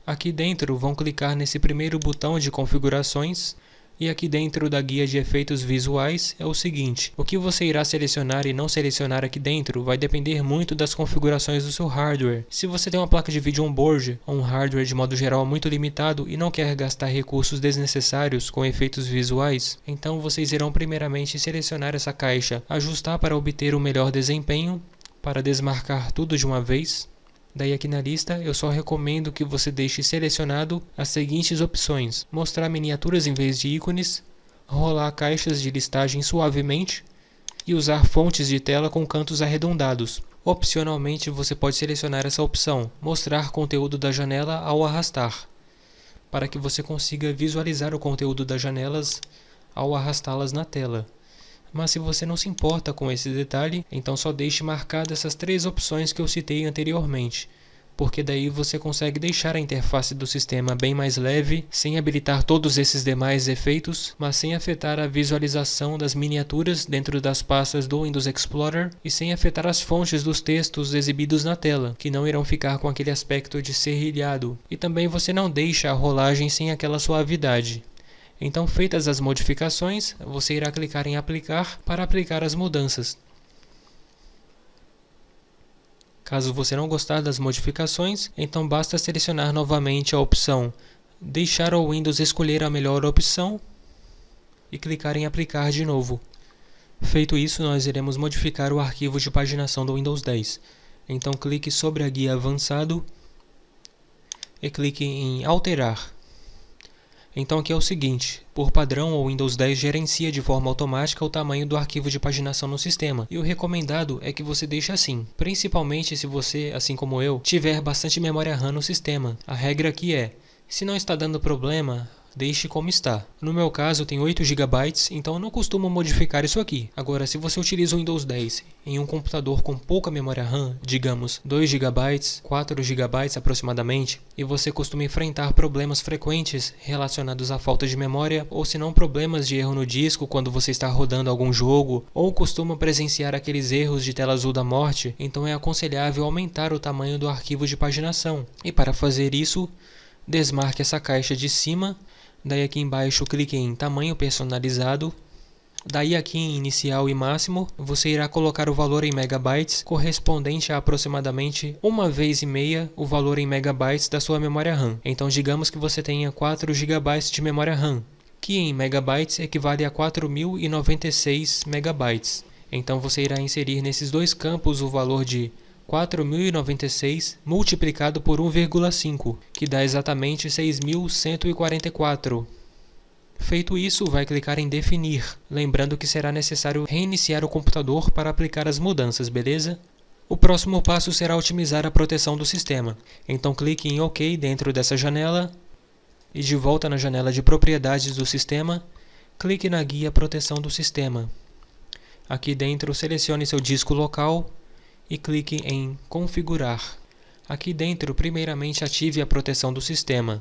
A: Aqui dentro vão clicar nesse primeiro botão de configurações e aqui dentro da guia de efeitos visuais é o seguinte, o que você irá selecionar e não selecionar aqui dentro vai depender muito das configurações do seu hardware. Se você tem uma placa de vídeo onboard ou um hardware de modo geral muito limitado e não quer gastar recursos desnecessários com efeitos visuais, então vocês irão primeiramente selecionar essa caixa, ajustar para obter o melhor desempenho, para desmarcar tudo de uma vez, Daí aqui na lista eu só recomendo que você deixe selecionado as seguintes opções: mostrar miniaturas em vez de ícones, rolar caixas de listagem suavemente e usar fontes de tela com cantos arredondados. Opcionalmente você pode selecionar essa opção: mostrar conteúdo da janela ao arrastar, para que você consiga visualizar o conteúdo das janelas ao arrastá-las na tela mas se você não se importa com esse detalhe, então só deixe marcadas essas três opções que eu citei anteriormente, porque daí você consegue deixar a interface do sistema bem mais leve, sem habilitar todos esses demais efeitos, mas sem afetar a visualização das miniaturas dentro das pastas do Windows Explorer e sem afetar as fontes dos textos exibidos na tela, que não irão ficar com aquele aspecto de serrilhado. E também você não deixa a rolagem sem aquela suavidade. Então, feitas as modificações, você irá clicar em aplicar para aplicar as mudanças. Caso você não gostar das modificações, então basta selecionar novamente a opção Deixar o Windows escolher a melhor opção e clicar em Aplicar de novo. Feito isso, nós iremos modificar o arquivo de paginação do Windows 10. Então clique sobre a guia Avançado e clique em Alterar. Então aqui é o seguinte, por padrão o Windows 10 gerencia de forma automática o tamanho do arquivo de paginação no sistema, e o recomendado é que você deixe assim, principalmente se você, assim como eu, tiver bastante memória RAM no sistema. A regra aqui é, se não está dando problema, deixe como está. No meu caso tem 8 GB, então não costumo modificar isso aqui. Agora, se você utiliza o Windows 10 em um computador com pouca memória RAM, digamos 2 GB, 4 GB aproximadamente, e você costuma enfrentar problemas frequentes relacionados à falta de memória ou se não problemas de erro no disco quando você está rodando algum jogo ou costuma presenciar aqueles erros de tela azul da morte, então é aconselhável aumentar o tamanho do arquivo de paginação. E para fazer isso, desmarque essa caixa de cima Daí aqui embaixo clique em tamanho personalizado. Daí aqui em inicial e máximo, você irá colocar o valor em megabytes correspondente a aproximadamente uma vez e meia o valor em megabytes da sua memória RAM. Então digamos que você tenha 4 GB de memória RAM, que em megabytes equivale a 4096 megabytes. Então você irá inserir nesses dois campos o valor de 4.096 multiplicado por 1,5, que dá exatamente 6.144. Feito isso, vai clicar em Definir, lembrando que será necessário reiniciar o computador para aplicar as mudanças, beleza? O próximo passo será otimizar a proteção do sistema, então clique em OK dentro dessa janela e de volta na janela de propriedades do sistema, clique na guia proteção do sistema. Aqui dentro selecione seu disco local e clique em Configurar. Aqui dentro, primeiramente ative a proteção do sistema.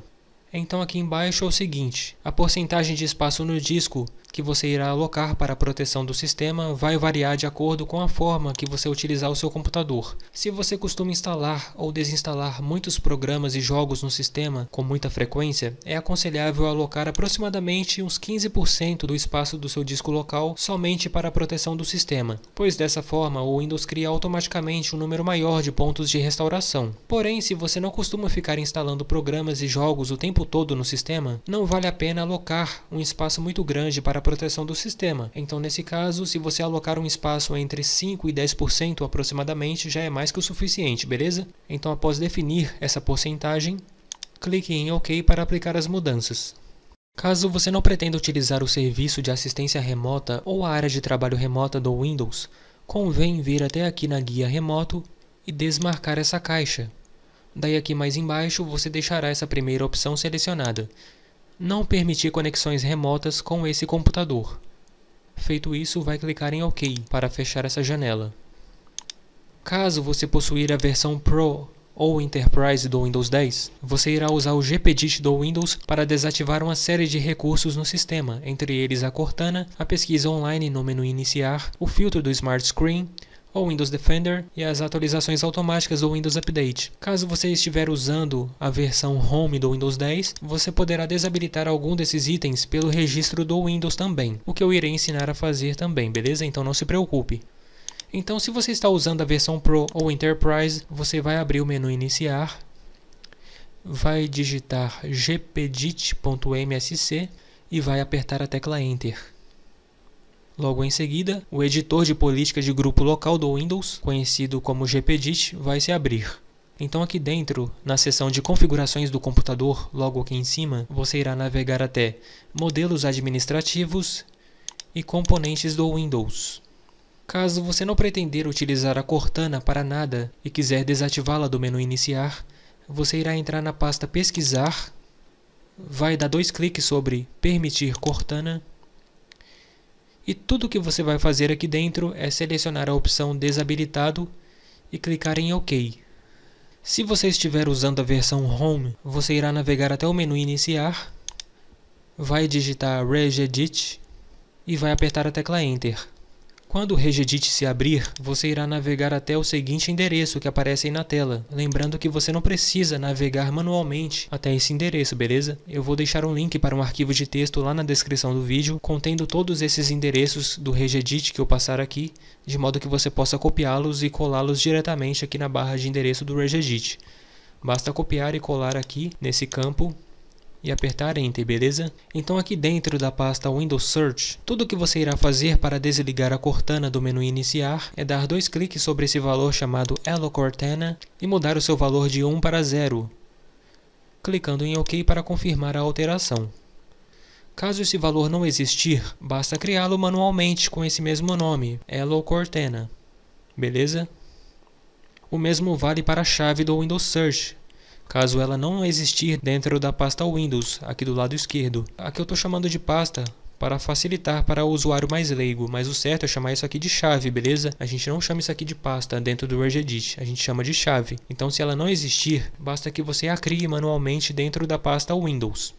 A: Então aqui embaixo é o seguinte, a porcentagem de espaço no disco que você irá alocar para a proteção do sistema vai variar de acordo com a forma que você utilizar o seu computador. Se você costuma instalar ou desinstalar muitos programas e jogos no sistema com muita frequência, é aconselhável alocar aproximadamente uns 15% do espaço do seu disco local somente para a proteção do sistema, pois dessa forma o Windows cria automaticamente um número maior de pontos de restauração. Porém, se você não costuma ficar instalando programas e jogos o tempo tempo todo no sistema, não vale a pena alocar um espaço muito grande para a proteção do sistema. Então, nesse caso, se você alocar um espaço entre 5 e 10% aproximadamente, já é mais que o suficiente, beleza? Então, após definir essa porcentagem, clique em OK para aplicar as mudanças. Caso você não pretenda utilizar o serviço de assistência remota ou a área de trabalho remota do Windows, convém vir até aqui na guia remoto e desmarcar essa caixa. Daí aqui mais embaixo, você deixará essa primeira opção selecionada. Não permitir conexões remotas com esse computador. Feito isso, vai clicar em OK para fechar essa janela. Caso você possuir a versão Pro ou Enterprise do Windows 10, você irá usar o GPDIT do Windows para desativar uma série de recursos no sistema, entre eles a Cortana, a pesquisa online no menu Iniciar, o filtro do Smart Screen, ou Windows Defender e as atualizações automáticas do Windows Update. Caso você estiver usando a versão Home do Windows 10, você poderá desabilitar algum desses itens pelo registro do Windows também, o que eu irei ensinar a fazer também, beleza? Então não se preocupe. Então se você está usando a versão Pro ou Enterprise, você vai abrir o menu Iniciar, vai digitar gpedit.msc e vai apertar a tecla Enter. Logo em seguida, o editor de política de grupo local do Windows, conhecido como GPDIT, vai se abrir. Então aqui dentro, na seção de configurações do computador, logo aqui em cima, você irá navegar até modelos administrativos e componentes do Windows. Caso você não pretender utilizar a Cortana para nada e quiser desativá-la do menu iniciar, você irá entrar na pasta pesquisar, vai dar dois cliques sobre permitir Cortana e tudo que você vai fazer aqui dentro é selecionar a opção desabilitado e clicar em OK. Se você estiver usando a versão Home, você irá navegar até o menu Iniciar, vai digitar Regedit e vai apertar a tecla Enter. Quando o Regedit se abrir, você irá navegar até o seguinte endereço que aparece aí na tela. Lembrando que você não precisa navegar manualmente até esse endereço, beleza? Eu vou deixar um link para um arquivo de texto lá na descrição do vídeo, contendo todos esses endereços do Regedit que eu passar aqui, de modo que você possa copiá-los e colá-los diretamente aqui na barra de endereço do Regedit. Basta copiar e colar aqui nesse campo e apertar Enter, beleza? Então aqui dentro da pasta Windows Search, tudo o que você irá fazer para desligar a Cortana do menu Iniciar é dar dois cliques sobre esse valor chamado Hello Cortana e mudar o seu valor de 1 para 0, clicando em OK para confirmar a alteração. Caso esse valor não existir, basta criá-lo manualmente com esse mesmo nome, Hello Cortana, beleza? O mesmo vale para a chave do Windows Search, caso ela não existir dentro da pasta Windows, aqui do lado esquerdo. Aqui eu estou chamando de pasta para facilitar para o usuário mais leigo, mas o certo é chamar isso aqui de chave, beleza? A gente não chama isso aqui de pasta dentro do Regedit, a gente chama de chave. Então se ela não existir, basta que você a crie manualmente dentro da pasta Windows.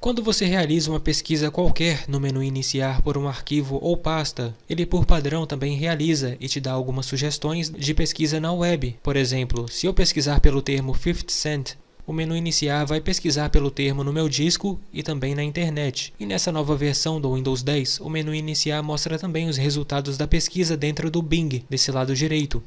A: Quando você realiza uma pesquisa qualquer no menu Iniciar por um arquivo ou pasta, ele por padrão também realiza e te dá algumas sugestões de pesquisa na web. Por exemplo, se eu pesquisar pelo termo 50 Cent, o menu Iniciar vai pesquisar pelo termo no meu disco e também na internet. E nessa nova versão do Windows 10, o menu Iniciar mostra também os resultados da pesquisa dentro do Bing, desse lado direito.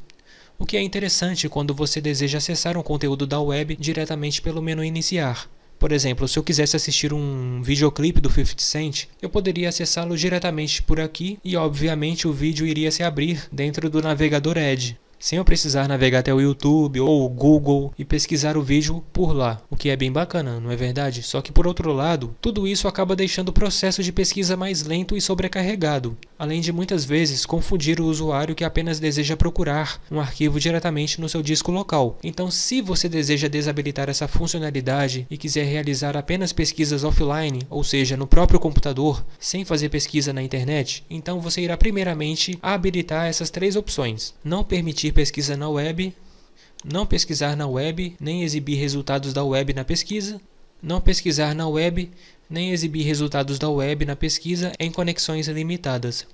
A: O que é interessante quando você deseja acessar um conteúdo da web diretamente pelo menu Iniciar. Por exemplo, se eu quisesse assistir um videoclipe do 50 Cent, eu poderia acessá-lo diretamente por aqui e, obviamente, o vídeo iria se abrir dentro do navegador Edge sem eu precisar navegar até o YouTube ou o Google e pesquisar o vídeo por lá, o que é bem bacana, não é verdade? Só que por outro lado, tudo isso acaba deixando o processo de pesquisa mais lento e sobrecarregado, além de muitas vezes confundir o usuário que apenas deseja procurar um arquivo diretamente no seu disco local. Então, se você deseja desabilitar essa funcionalidade e quiser realizar apenas pesquisas offline, ou seja, no próprio computador, sem fazer pesquisa na internet, então você irá primeiramente habilitar essas três opções: não permitir exibir pesquisa na web, não pesquisar na web, nem exibir resultados da web na pesquisa, não pesquisar na web, nem exibir resultados da web na pesquisa em conexões limitadas.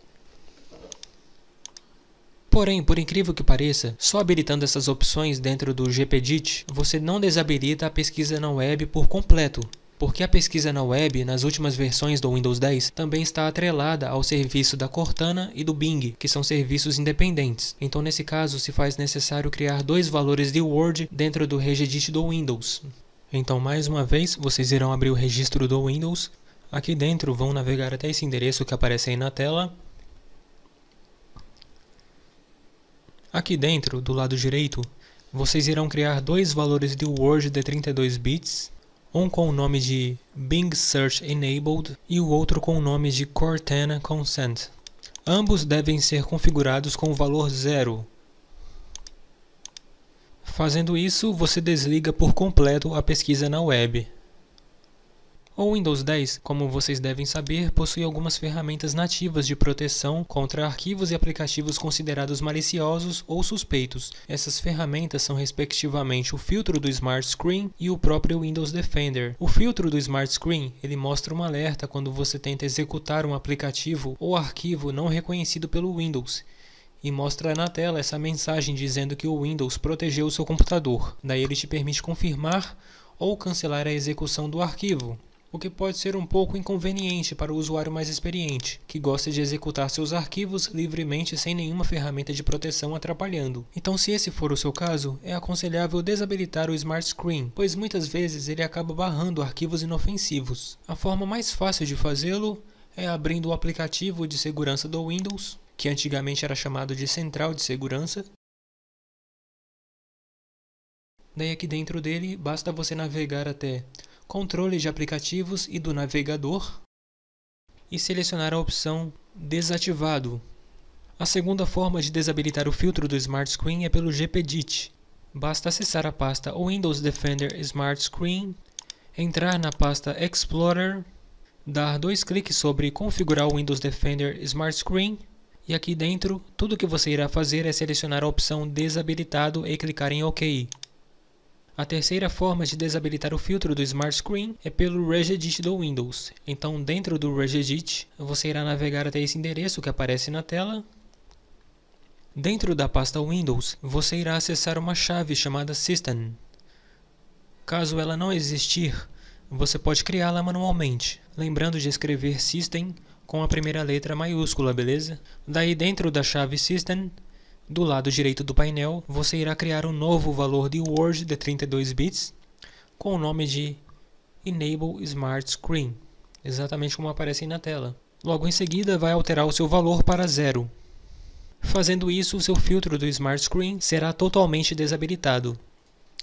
A: Porém, por incrível que pareça, só habilitando essas opções dentro do GPDIT, você não desabilita a pesquisa na web por completo, porque a pesquisa na web nas últimas versões do Windows 10 também está atrelada ao serviço da Cortana e do Bing, que são serviços independentes. Então, nesse caso, se faz necessário criar dois valores de Word dentro do regedit do Windows. Então, mais uma vez, vocês irão abrir o registro do Windows. Aqui dentro vão navegar até esse endereço que aparece aí na tela. Aqui dentro, do lado direito, vocês irão criar dois valores de Word de 32 bits um com o nome de Bing Search Enabled e o outro com o nome de Cortana Consent. Ambos devem ser configurados com o valor zero. Fazendo isso, você desliga por completo a pesquisa na web. O Windows 10, como vocês devem saber, possui algumas ferramentas nativas de proteção contra arquivos e aplicativos considerados maliciosos ou suspeitos. Essas ferramentas são respectivamente o filtro do Smart Screen e o próprio Windows Defender. O filtro do Smart Screen, ele mostra um alerta quando você tenta executar um aplicativo ou arquivo não reconhecido pelo Windows e mostra na tela essa mensagem dizendo que o Windows protegeu o seu computador. Daí ele te permite confirmar ou cancelar a execução do arquivo o que pode ser um pouco inconveniente para o usuário mais experiente, que gosta de executar seus arquivos livremente sem nenhuma ferramenta de proteção atrapalhando. Então, se esse for o seu caso, é aconselhável desabilitar o Smart Screen, pois muitas vezes ele acaba barrando arquivos inofensivos. A forma mais fácil de fazê-lo é abrindo o aplicativo de segurança do Windows, que antigamente era chamado de Central de Segurança, Daí aqui dentro dele, basta você navegar até Controle de aplicativos e do navegador e selecionar a opção Desativado. A segunda forma de desabilitar o filtro do Smart Screen é pelo GPDIT. Basta acessar a pasta Windows Defender Smart Screen, entrar na pasta Explorer, dar dois cliques sobre Configurar o Windows Defender Smart Screen e aqui dentro, tudo o que você irá fazer é selecionar a opção Desabilitado e clicar em OK. A terceira forma de desabilitar o filtro do Smart Screen é pelo regedit do Windows. Então, dentro do regedit, você irá navegar até esse endereço que aparece na tela. Dentro da pasta Windows, você irá acessar uma chave chamada System. Caso ela não existir, você pode criá-la manualmente, lembrando de escrever System com a primeira letra maiúscula, beleza? Daí dentro da chave System, do lado direito do painel, você irá criar um novo valor de Word de 32 bits com o nome de Enable Smart Screen, exatamente como aparecem na tela. Logo em seguida, vai alterar o seu valor para zero. Fazendo isso, o seu filtro do Smart Screen será totalmente desabilitado.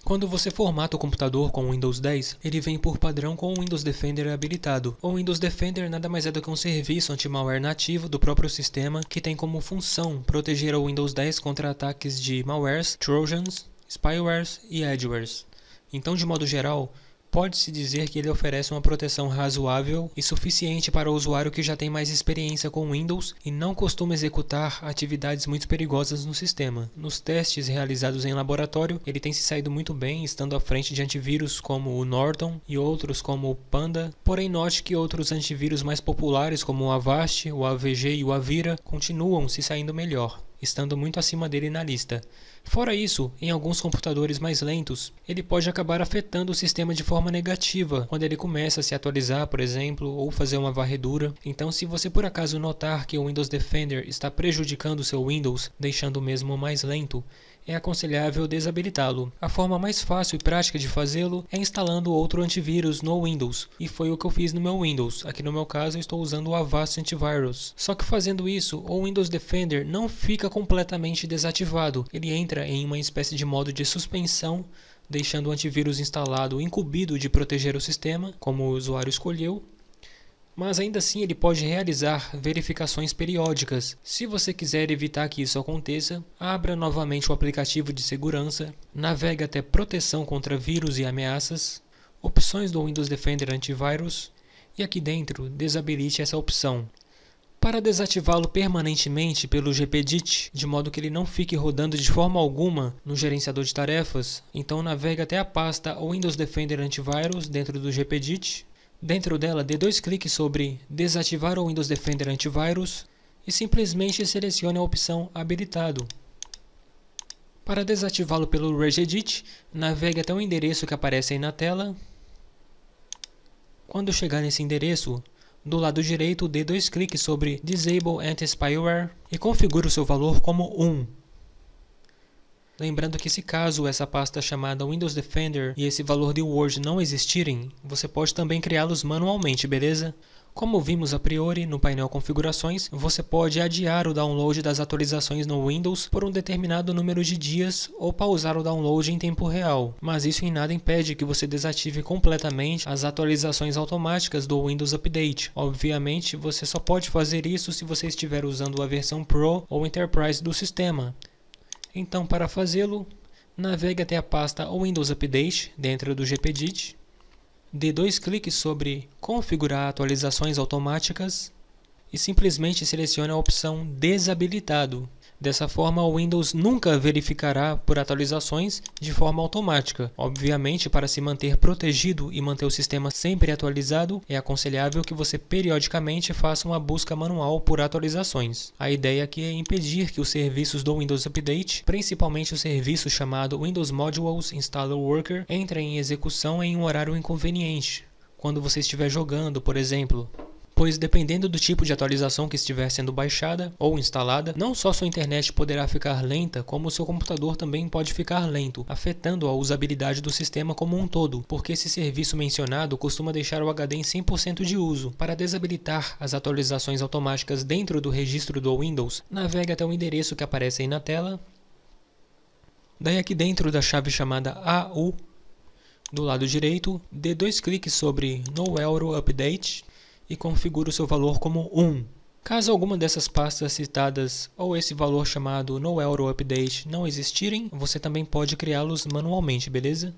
A: Quando você formata o computador com o Windows 10, ele vem por padrão com o Windows Defender habilitado. O Windows Defender nada mais é do que um serviço anti-malware nativo do próprio sistema que tem como função proteger o Windows 10 contra ataques de malwares, trojans, spywares e adwares. Então, de modo geral, pode-se dizer que ele oferece uma proteção razoável e suficiente para o usuário que já tem mais experiência com Windows e não costuma executar atividades muito perigosas no sistema. Nos testes realizados em laboratório, ele tem se saído muito bem, estando à frente de antivírus como o Norton e outros como o Panda. Porém, note que outros antivírus mais populares como o Avast, o AVG e o Avira continuam se saindo melhor estando muito acima dele na lista. Fora isso, em alguns computadores mais lentos, ele pode acabar afetando o sistema de forma negativa, quando ele começa a se atualizar, por exemplo, ou fazer uma varredura. Então, se você por acaso notar que o Windows Defender está prejudicando o seu Windows, deixando o mesmo mais lento, é aconselhável desabilitá-lo. A forma mais fácil e prática de fazê-lo é instalando outro antivírus no Windows, e foi o que eu fiz no meu Windows. Aqui no meu caso eu estou usando o Avast Antivirus. Só que fazendo isso, o Windows Defender não fica completamente desativado, ele entra em uma espécie de modo de suspensão deixando o antivírus instalado incumbido de proteger o sistema, como o usuário escolheu, mas ainda assim ele pode realizar verificações periódicas. Se você quiser evitar que isso aconteça, abra novamente o aplicativo de segurança, navegue até Proteção contra vírus e ameaças, Opções do Windows Defender Antivírus e aqui dentro desabilite essa opção. Para desativá-lo permanentemente pelo gpedit, de modo que ele não fique rodando de forma alguma no gerenciador de tarefas, então navegue até a pasta Windows Defender Antivírus dentro do gpedit. Dentro dela, dê dois cliques sobre Desativar o Windows Defender Antivírus e simplesmente selecione a opção Habilitado. Para desativá-lo pelo regedit, navegue até o endereço que aparece aí na tela. Quando chegar nesse endereço, do lado direito, dê dois cliques sobre Disable Anti-Spyware e configure o seu valor como 1. Lembrando que se caso essa pasta chamada Windows Defender e esse valor de Word não existirem, você pode também criá-los manualmente, beleza? Como vimos a priori no painel configurações, você pode adiar o download das atualizações no Windows por um determinado número de dias ou pausar o download em tempo real, mas isso em nada impede que você desative completamente as atualizações automáticas do Windows Update. Obviamente, você só pode fazer isso se você estiver usando a versão Pro ou Enterprise do sistema. Então, para fazê-lo, navegue até a pasta Windows Update dentro do GPDIT, dê dois cliques sobre Configurar atualizações automáticas e simplesmente selecione a opção Desabilitado, Dessa forma, o Windows nunca verificará por atualizações de forma automática. Obviamente, para se manter protegido e manter o sistema sempre atualizado, é aconselhável que você periodicamente faça uma busca manual por atualizações. A ideia aqui é impedir que os serviços do Windows Update, principalmente o serviço chamado Windows Modules Installer Worker, entrem em execução em um horário inconveniente, quando você estiver jogando, por exemplo pois dependendo do tipo de atualização que estiver sendo baixada ou instalada, não só sua internet poderá ficar lenta, como seu computador também pode ficar lento, afetando a usabilidade do sistema como um todo, porque esse serviço mencionado costuma deixar o HD em 100% de uso. Para desabilitar as atualizações automáticas dentro do registro do Windows, navegue até o endereço que aparece aí na tela. Daí aqui dentro da chave chamada AU, do lado direito, dê dois cliques sobre No Euro Update e configura o seu valor como 1. Caso alguma dessas pastas citadas ou esse valor chamado no Euro Update não existirem, você também pode criá-los manualmente, beleza?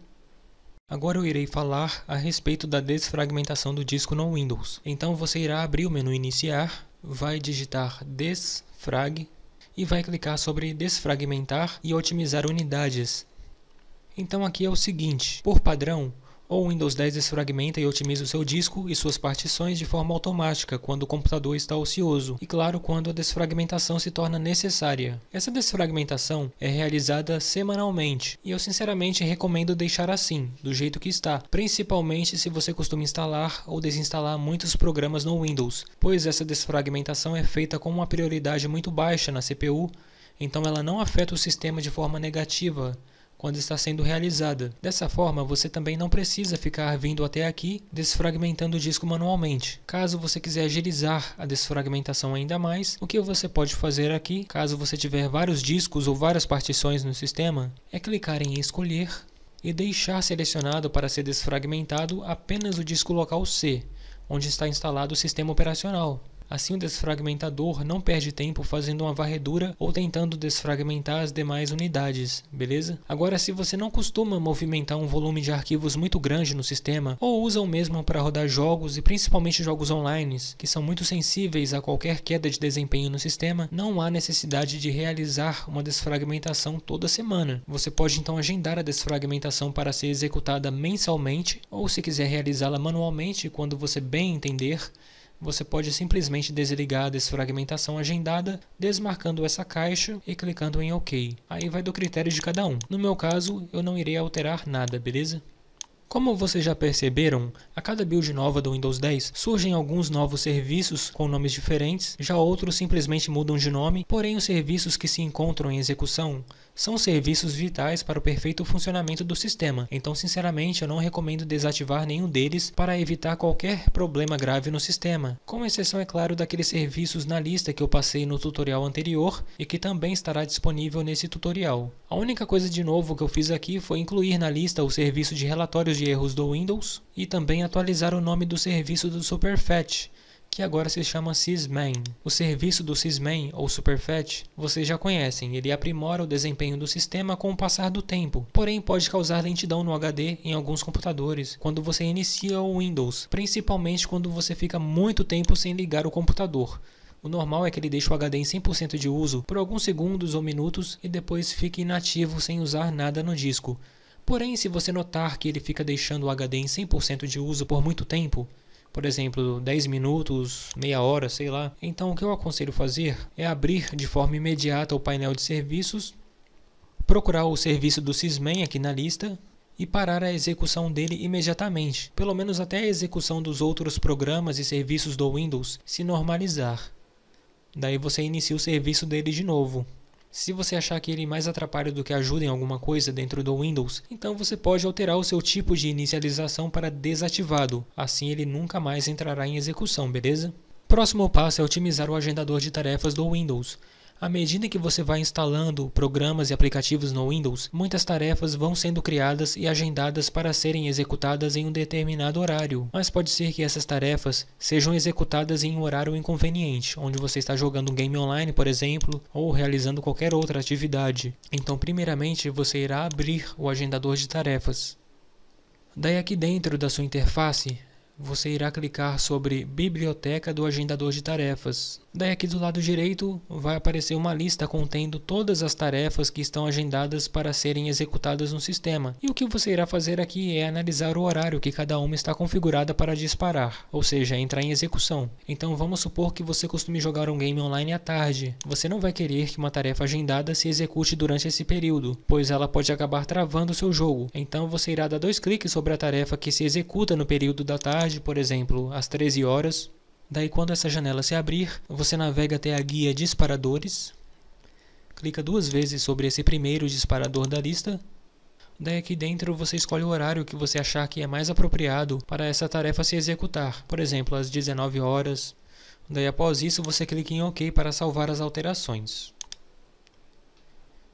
A: Agora eu irei falar a respeito da desfragmentação do disco no Windows. Então você irá abrir o menu iniciar, vai digitar desfrag e vai clicar sobre desfragmentar e otimizar unidades. Então aqui é o seguinte, por padrão, o Windows 10 desfragmenta e otimiza o seu disco e suas partições de forma automática quando o computador está ocioso e, claro, quando a desfragmentação se torna necessária. Essa desfragmentação é realizada semanalmente e eu sinceramente recomendo deixar assim, do jeito que está, principalmente se você costuma instalar ou desinstalar muitos programas no Windows, pois essa desfragmentação é feita com uma prioridade muito baixa na CPU, então ela não afeta o sistema de forma negativa quando está sendo realizada. Dessa forma, você também não precisa ficar vindo até aqui desfragmentando o disco manualmente. Caso você quiser agilizar a desfragmentação ainda mais, o que você pode fazer aqui, caso você tiver vários discos ou várias partições no sistema, é clicar em escolher e deixar selecionado para ser desfragmentado apenas o disco local C, onde está instalado o sistema operacional. Assim, o desfragmentador não perde tempo fazendo uma varredura ou tentando desfragmentar as demais unidades, beleza? Agora, se você não costuma movimentar um volume de arquivos muito grande no sistema, ou usa o mesmo para rodar jogos e principalmente jogos online, que são muito sensíveis a qualquer queda de desempenho no sistema, não há necessidade de realizar uma desfragmentação toda semana. Você pode então agendar a desfragmentação para ser executada mensalmente, ou se quiser realizá-la manualmente quando você bem entender, você pode simplesmente desligar a desfragmentação agendada, desmarcando essa caixa e clicando em OK. Aí vai do critério de cada um. No meu caso, eu não irei alterar nada, beleza? Como vocês já perceberam, a cada build nova do Windows 10 surgem alguns novos serviços com nomes diferentes, já outros simplesmente mudam de nome, porém os serviços que se encontram em execução são serviços vitais para o perfeito funcionamento do sistema, então sinceramente eu não recomendo desativar nenhum deles para evitar qualquer problema grave no sistema, com exceção é claro daqueles serviços na lista que eu passei no tutorial anterior e que também estará disponível nesse tutorial. A única coisa de novo que eu fiz aqui foi incluir na lista o serviço de relatórios de erros do Windows e também atualizar o nome do serviço do Superfetch, que agora se chama SysMan. O serviço do SysMan, ou SuperFetch, vocês já conhecem, ele aprimora o desempenho do sistema com o passar do tempo, porém pode causar lentidão no HD em alguns computadores quando você inicia o Windows, principalmente quando você fica muito tempo sem ligar o computador. O normal é que ele deixe o HD em 100% de uso por alguns segundos ou minutos e depois fique inativo sem usar nada no disco. Porém, se você notar que ele fica deixando o HD em 100% de uso por muito tempo, por exemplo, 10 minutos, meia hora, sei lá. Então, o que eu aconselho fazer é abrir de forma imediata o painel de serviços, procurar o serviço do Sysman aqui na lista, e parar a execução dele imediatamente, pelo menos até a execução dos outros programas e serviços do Windows se normalizar. Daí você inicia o serviço dele de novo. Se você achar que ele é mais atrapalha do que ajuda em alguma coisa dentro do Windows, então você pode alterar o seu tipo de inicialização para desativado, assim ele nunca mais entrará em execução, beleza? Próximo passo é otimizar o agendador de tarefas do Windows. À medida que você vai instalando programas e aplicativos no Windows, muitas tarefas vão sendo criadas e agendadas para serem executadas em um determinado horário. Mas pode ser que essas tarefas sejam executadas em um horário inconveniente, onde você está jogando um game online, por exemplo, ou realizando qualquer outra atividade. Então, primeiramente, você irá abrir o agendador de tarefas. Daí aqui dentro da sua interface, você irá clicar sobre Biblioteca do Agendador de Tarefas. Daí aqui do lado direito vai aparecer uma lista contendo todas as tarefas que estão agendadas para serem executadas no sistema. E o que você irá fazer aqui é analisar o horário que cada uma está configurada para disparar, ou seja, entrar em execução. Então vamos supor que você costume jogar um game online à tarde. Você não vai querer que uma tarefa agendada se execute durante esse período, pois ela pode acabar travando o seu jogo. Então você irá dar dois cliques sobre a tarefa que se executa no período da tarde, por exemplo, às 13 horas, Daí, quando essa janela se abrir, você navega até a guia Disparadores. Clica duas vezes sobre esse primeiro disparador da lista. Daí aqui dentro você escolhe o horário que você achar que é mais apropriado para essa tarefa se executar. Por exemplo, às 19 horas. Daí após isso você clica em OK para salvar as alterações.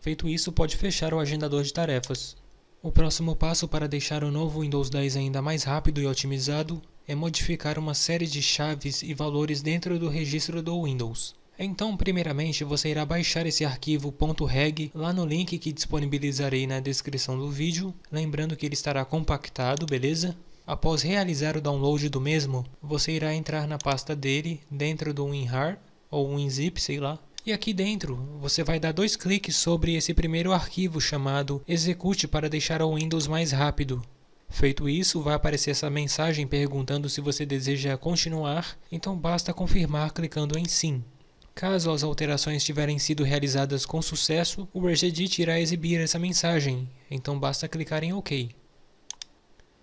A: Feito isso, pode fechar o agendador de tarefas. O próximo passo para deixar o novo Windows 10 ainda mais rápido e otimizado é modificar uma série de chaves e valores dentro do registro do Windows. Então, primeiramente, você irá baixar esse arquivo .reg lá no link que disponibilizarei na descrição do vídeo, lembrando que ele estará compactado, beleza? Após realizar o download do mesmo, você irá entrar na pasta dele dentro do WinRAR ou WinZip, sei lá. E aqui dentro, você vai dar dois cliques sobre esse primeiro arquivo chamado Execute para deixar o Windows mais rápido. Feito isso, vai aparecer essa mensagem perguntando se você deseja continuar, então basta confirmar clicando em Sim. Caso as alterações tiverem sido realizadas com sucesso, o Regedit irá exibir essa mensagem, então basta clicar em OK.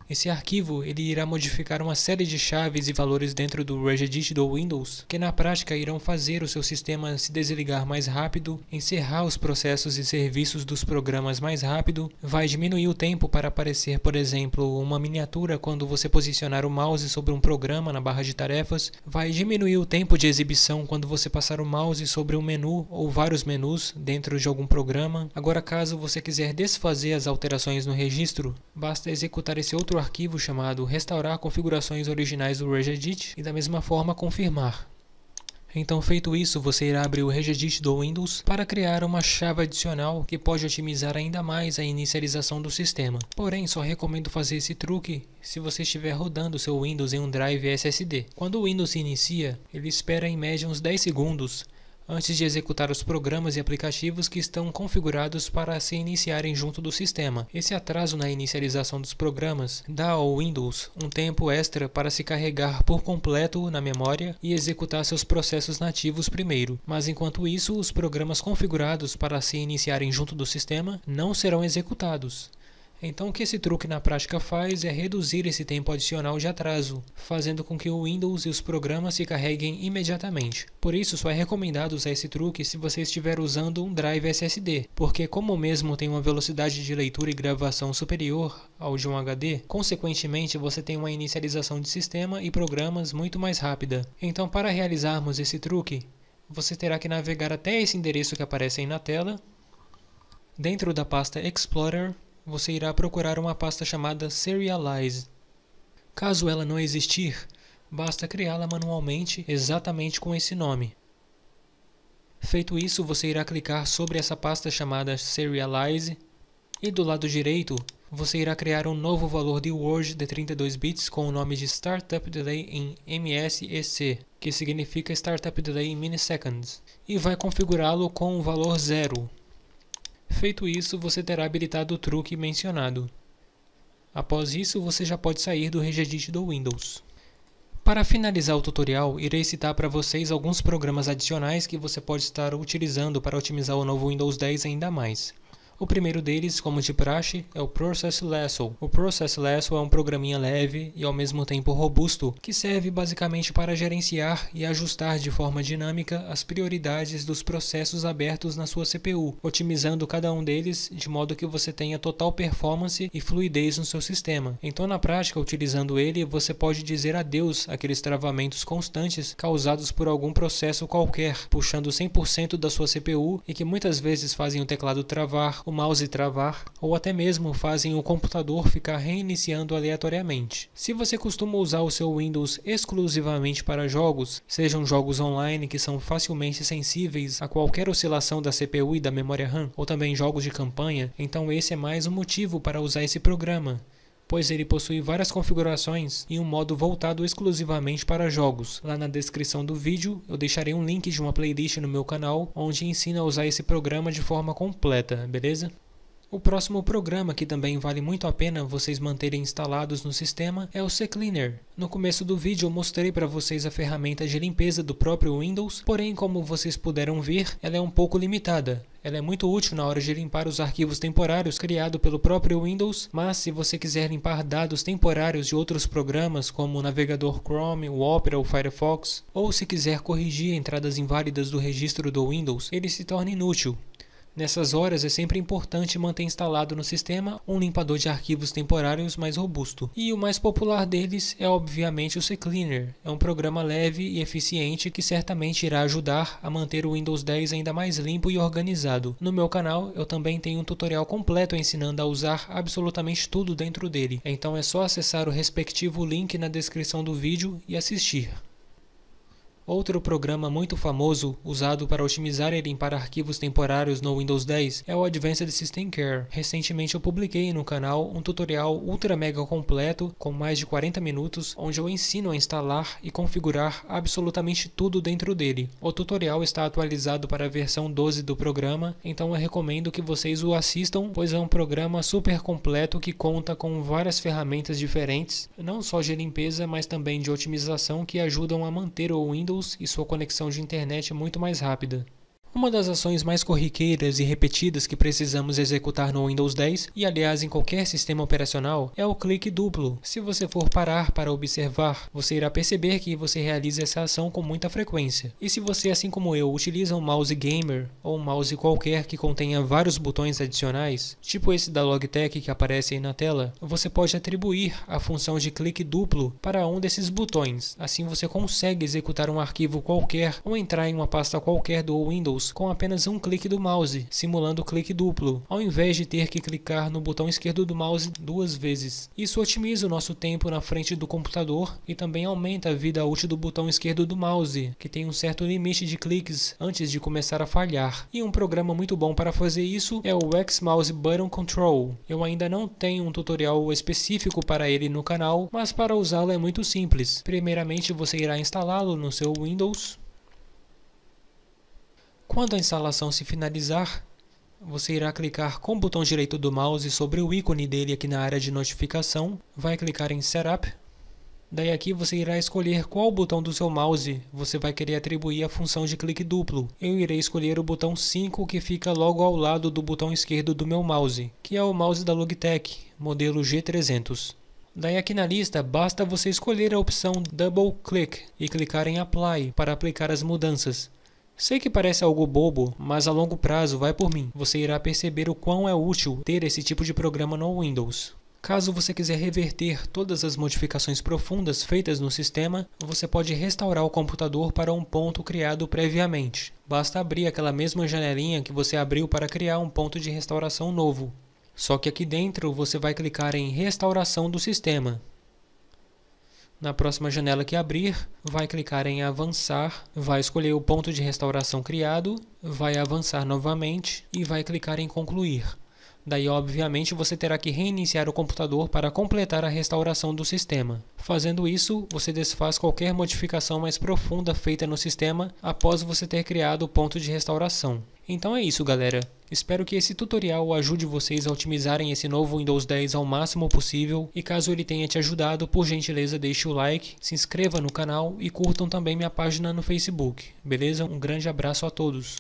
A: Esse arquivo ele irá modificar uma série de chaves e valores dentro do regedit do Windows, que na prática irão fazer o seu sistema se desligar mais rápido, encerrar os processos e serviços dos programas mais rápido, vai diminuir o tempo para aparecer, por exemplo, uma miniatura quando você posicionar o mouse sobre um programa na barra de tarefas, vai diminuir o tempo de exibição quando você passar o mouse sobre um menu ou vários menus dentro de algum programa. Agora, caso você quiser desfazer as alterações no registro, basta executar esse outro arquivo chamado restaurar configurações originais do regedit e da mesma forma confirmar. Então, feito isso, você irá abrir o regedit do Windows para criar uma chave adicional que pode otimizar ainda mais a inicialização do sistema. Porém, só recomendo fazer esse truque se você estiver rodando seu Windows em um drive SSD. Quando o Windows se inicia, ele espera em média uns 10 segundos antes de executar os programas e aplicativos que estão configurados para se iniciarem junto do sistema. Esse atraso na inicialização dos programas dá ao Windows um tempo extra para se carregar por completo na memória e executar seus processos nativos primeiro, mas enquanto isso, os programas configurados para se iniciarem junto do sistema não serão executados. Então o que esse truque na prática faz é reduzir esse tempo adicional de atraso, fazendo com que o Windows e os programas se carreguem imediatamente. Por isso, só é recomendado usar esse truque se você estiver usando um drive SSD, porque como o mesmo tem uma velocidade de leitura e gravação superior ao de um HD, consequentemente você tem uma inicialização de sistema e programas muito mais rápida. Então para realizarmos esse truque, você terá que navegar até esse endereço que aparece aí na tela, dentro da pasta Explorer, você irá procurar uma pasta chamada Serialize. Caso ela não existir, basta criá-la manualmente exatamente com esse nome. Feito isso, você irá clicar sobre essa pasta chamada Serialize e do lado direito, você irá criar um novo valor de Word de 32 bits com o nome de Startup Delay em MSEC, que significa Startup Delay em Milliseconds, e vai configurá-lo com o valor 0, Feito isso, você terá habilitado o truque mencionado. Após isso, você já pode sair do regedit do Windows. Para finalizar o tutorial, irei citar para vocês alguns programas adicionais que você pode estar utilizando para otimizar o novo Windows 10 ainda mais. O primeiro deles, como de praxe, é o Process Lasso. O Process Lasso é um programinha leve e ao mesmo tempo robusto, que serve basicamente para gerenciar e ajustar de forma dinâmica as prioridades dos processos abertos na sua CPU, otimizando cada um deles de modo que você tenha total performance e fluidez no seu sistema. Então, na prática, utilizando ele, você pode dizer adeus àqueles travamentos constantes causados por algum processo qualquer, puxando 100% da sua CPU e que muitas vezes fazem o teclado travar o mouse travar ou até mesmo fazem o computador ficar reiniciando aleatoriamente. Se você costuma usar o seu Windows exclusivamente para jogos, sejam jogos online que são facilmente sensíveis a qualquer oscilação da CPU e da memória RAM, ou também jogos de campanha, então esse é mais um motivo para usar esse programa pois ele possui várias configurações e um modo voltado exclusivamente para jogos. Lá na descrição do vídeo eu deixarei um link de uma playlist no meu canal onde ensina a usar esse programa de forma completa, beleza? O próximo programa que também vale muito a pena vocês manterem instalados no sistema é o CCleaner. No começo do vídeo eu mostrei para vocês a ferramenta de limpeza do próprio Windows, porém como vocês puderam ver, ela é um pouco limitada. Ela é muito útil na hora de limpar os arquivos temporários criados pelo próprio Windows, mas se você quiser limpar dados temporários de outros programas como o navegador Chrome, o Opera ou Firefox, ou se quiser corrigir entradas inválidas do registro do Windows, ele se torna inútil. Nessas horas é sempre importante manter instalado no sistema um limpador de arquivos temporários mais robusto. E o mais popular deles é obviamente o CCleaner. É um programa leve e eficiente que certamente irá ajudar a manter o Windows 10 ainda mais limpo e organizado. No meu canal eu também tenho um tutorial completo ensinando a usar absolutamente tudo dentro dele. Então é só acessar o respectivo link na descrição do vídeo e assistir. Outro programa muito famoso, usado para otimizar e limpar arquivos temporários no Windows 10, é o Advanced System Care. Recentemente eu publiquei no canal um tutorial ultra mega completo, com mais de 40 minutos, onde eu ensino a instalar e configurar absolutamente tudo dentro dele. O tutorial está atualizado para a versão 12 do programa, então eu recomendo que vocês o assistam, pois é um programa super completo que conta com várias ferramentas diferentes, não só de limpeza, mas também de otimização que ajudam a manter o Windows e sua conexão de internet é muito mais rápida. Uma das ações mais corriqueiras e repetidas que precisamos executar no Windows 10, e aliás em qualquer sistema operacional, é o clique duplo. Se você for parar para observar, você irá perceber que você realiza essa ação com muita frequência. E se você, assim como eu, utiliza um mouse gamer, ou um mouse qualquer que contenha vários botões adicionais, tipo esse da Logitech que aparece aí na tela, você pode atribuir a função de clique duplo para um desses botões. Assim você consegue executar um arquivo qualquer ou entrar em uma pasta qualquer do Windows Windows com apenas um clique do mouse, simulando o clique duplo, ao invés de ter que clicar no botão esquerdo do mouse duas vezes. Isso otimiza o nosso tempo na frente do computador e também aumenta a vida útil do botão esquerdo do mouse, que tem um certo limite de cliques antes de começar a falhar. E um programa muito bom para fazer isso é o Xmouse Button Control. Eu ainda não tenho um tutorial específico para ele no canal, mas para usá-lo é muito simples. Primeiramente você irá instalá-lo no seu Windows quando a instalação se finalizar, você irá clicar com o botão direito do mouse sobre o ícone dele aqui na área de notificação, vai clicar em Setup, daí aqui você irá escolher qual botão do seu mouse você vai querer atribuir a função de clique duplo. Eu irei escolher o botão 5 que fica logo ao lado do botão esquerdo do meu mouse, que é o mouse da Logitech, modelo G300. Daí aqui na lista, basta você escolher a opção Double Click e clicar em Apply para aplicar as mudanças. Sei que parece algo bobo, mas a longo prazo vai por mim. Você irá perceber o quão é útil ter esse tipo de programa no Windows. Caso você quiser reverter todas as modificações profundas feitas no sistema, você pode restaurar o computador para um ponto criado previamente. Basta abrir aquela mesma janelinha que você abriu para criar um ponto de restauração novo. Só que aqui dentro você vai clicar em Restauração do sistema. Na próxima janela que abrir, vai clicar em avançar, vai escolher o ponto de restauração criado, vai avançar novamente e vai clicar em concluir. Daí, obviamente, você terá que reiniciar o computador para completar a restauração do sistema. Fazendo isso, você desfaz qualquer modificação mais profunda feita no sistema após você ter criado o ponto de restauração. Então é isso galera, espero que esse tutorial ajude vocês a otimizarem esse novo Windows 10 ao máximo possível e caso ele tenha te ajudado, por gentileza deixe o like, se inscreva no canal e curtam também minha página no Facebook, beleza? Um grande abraço a todos!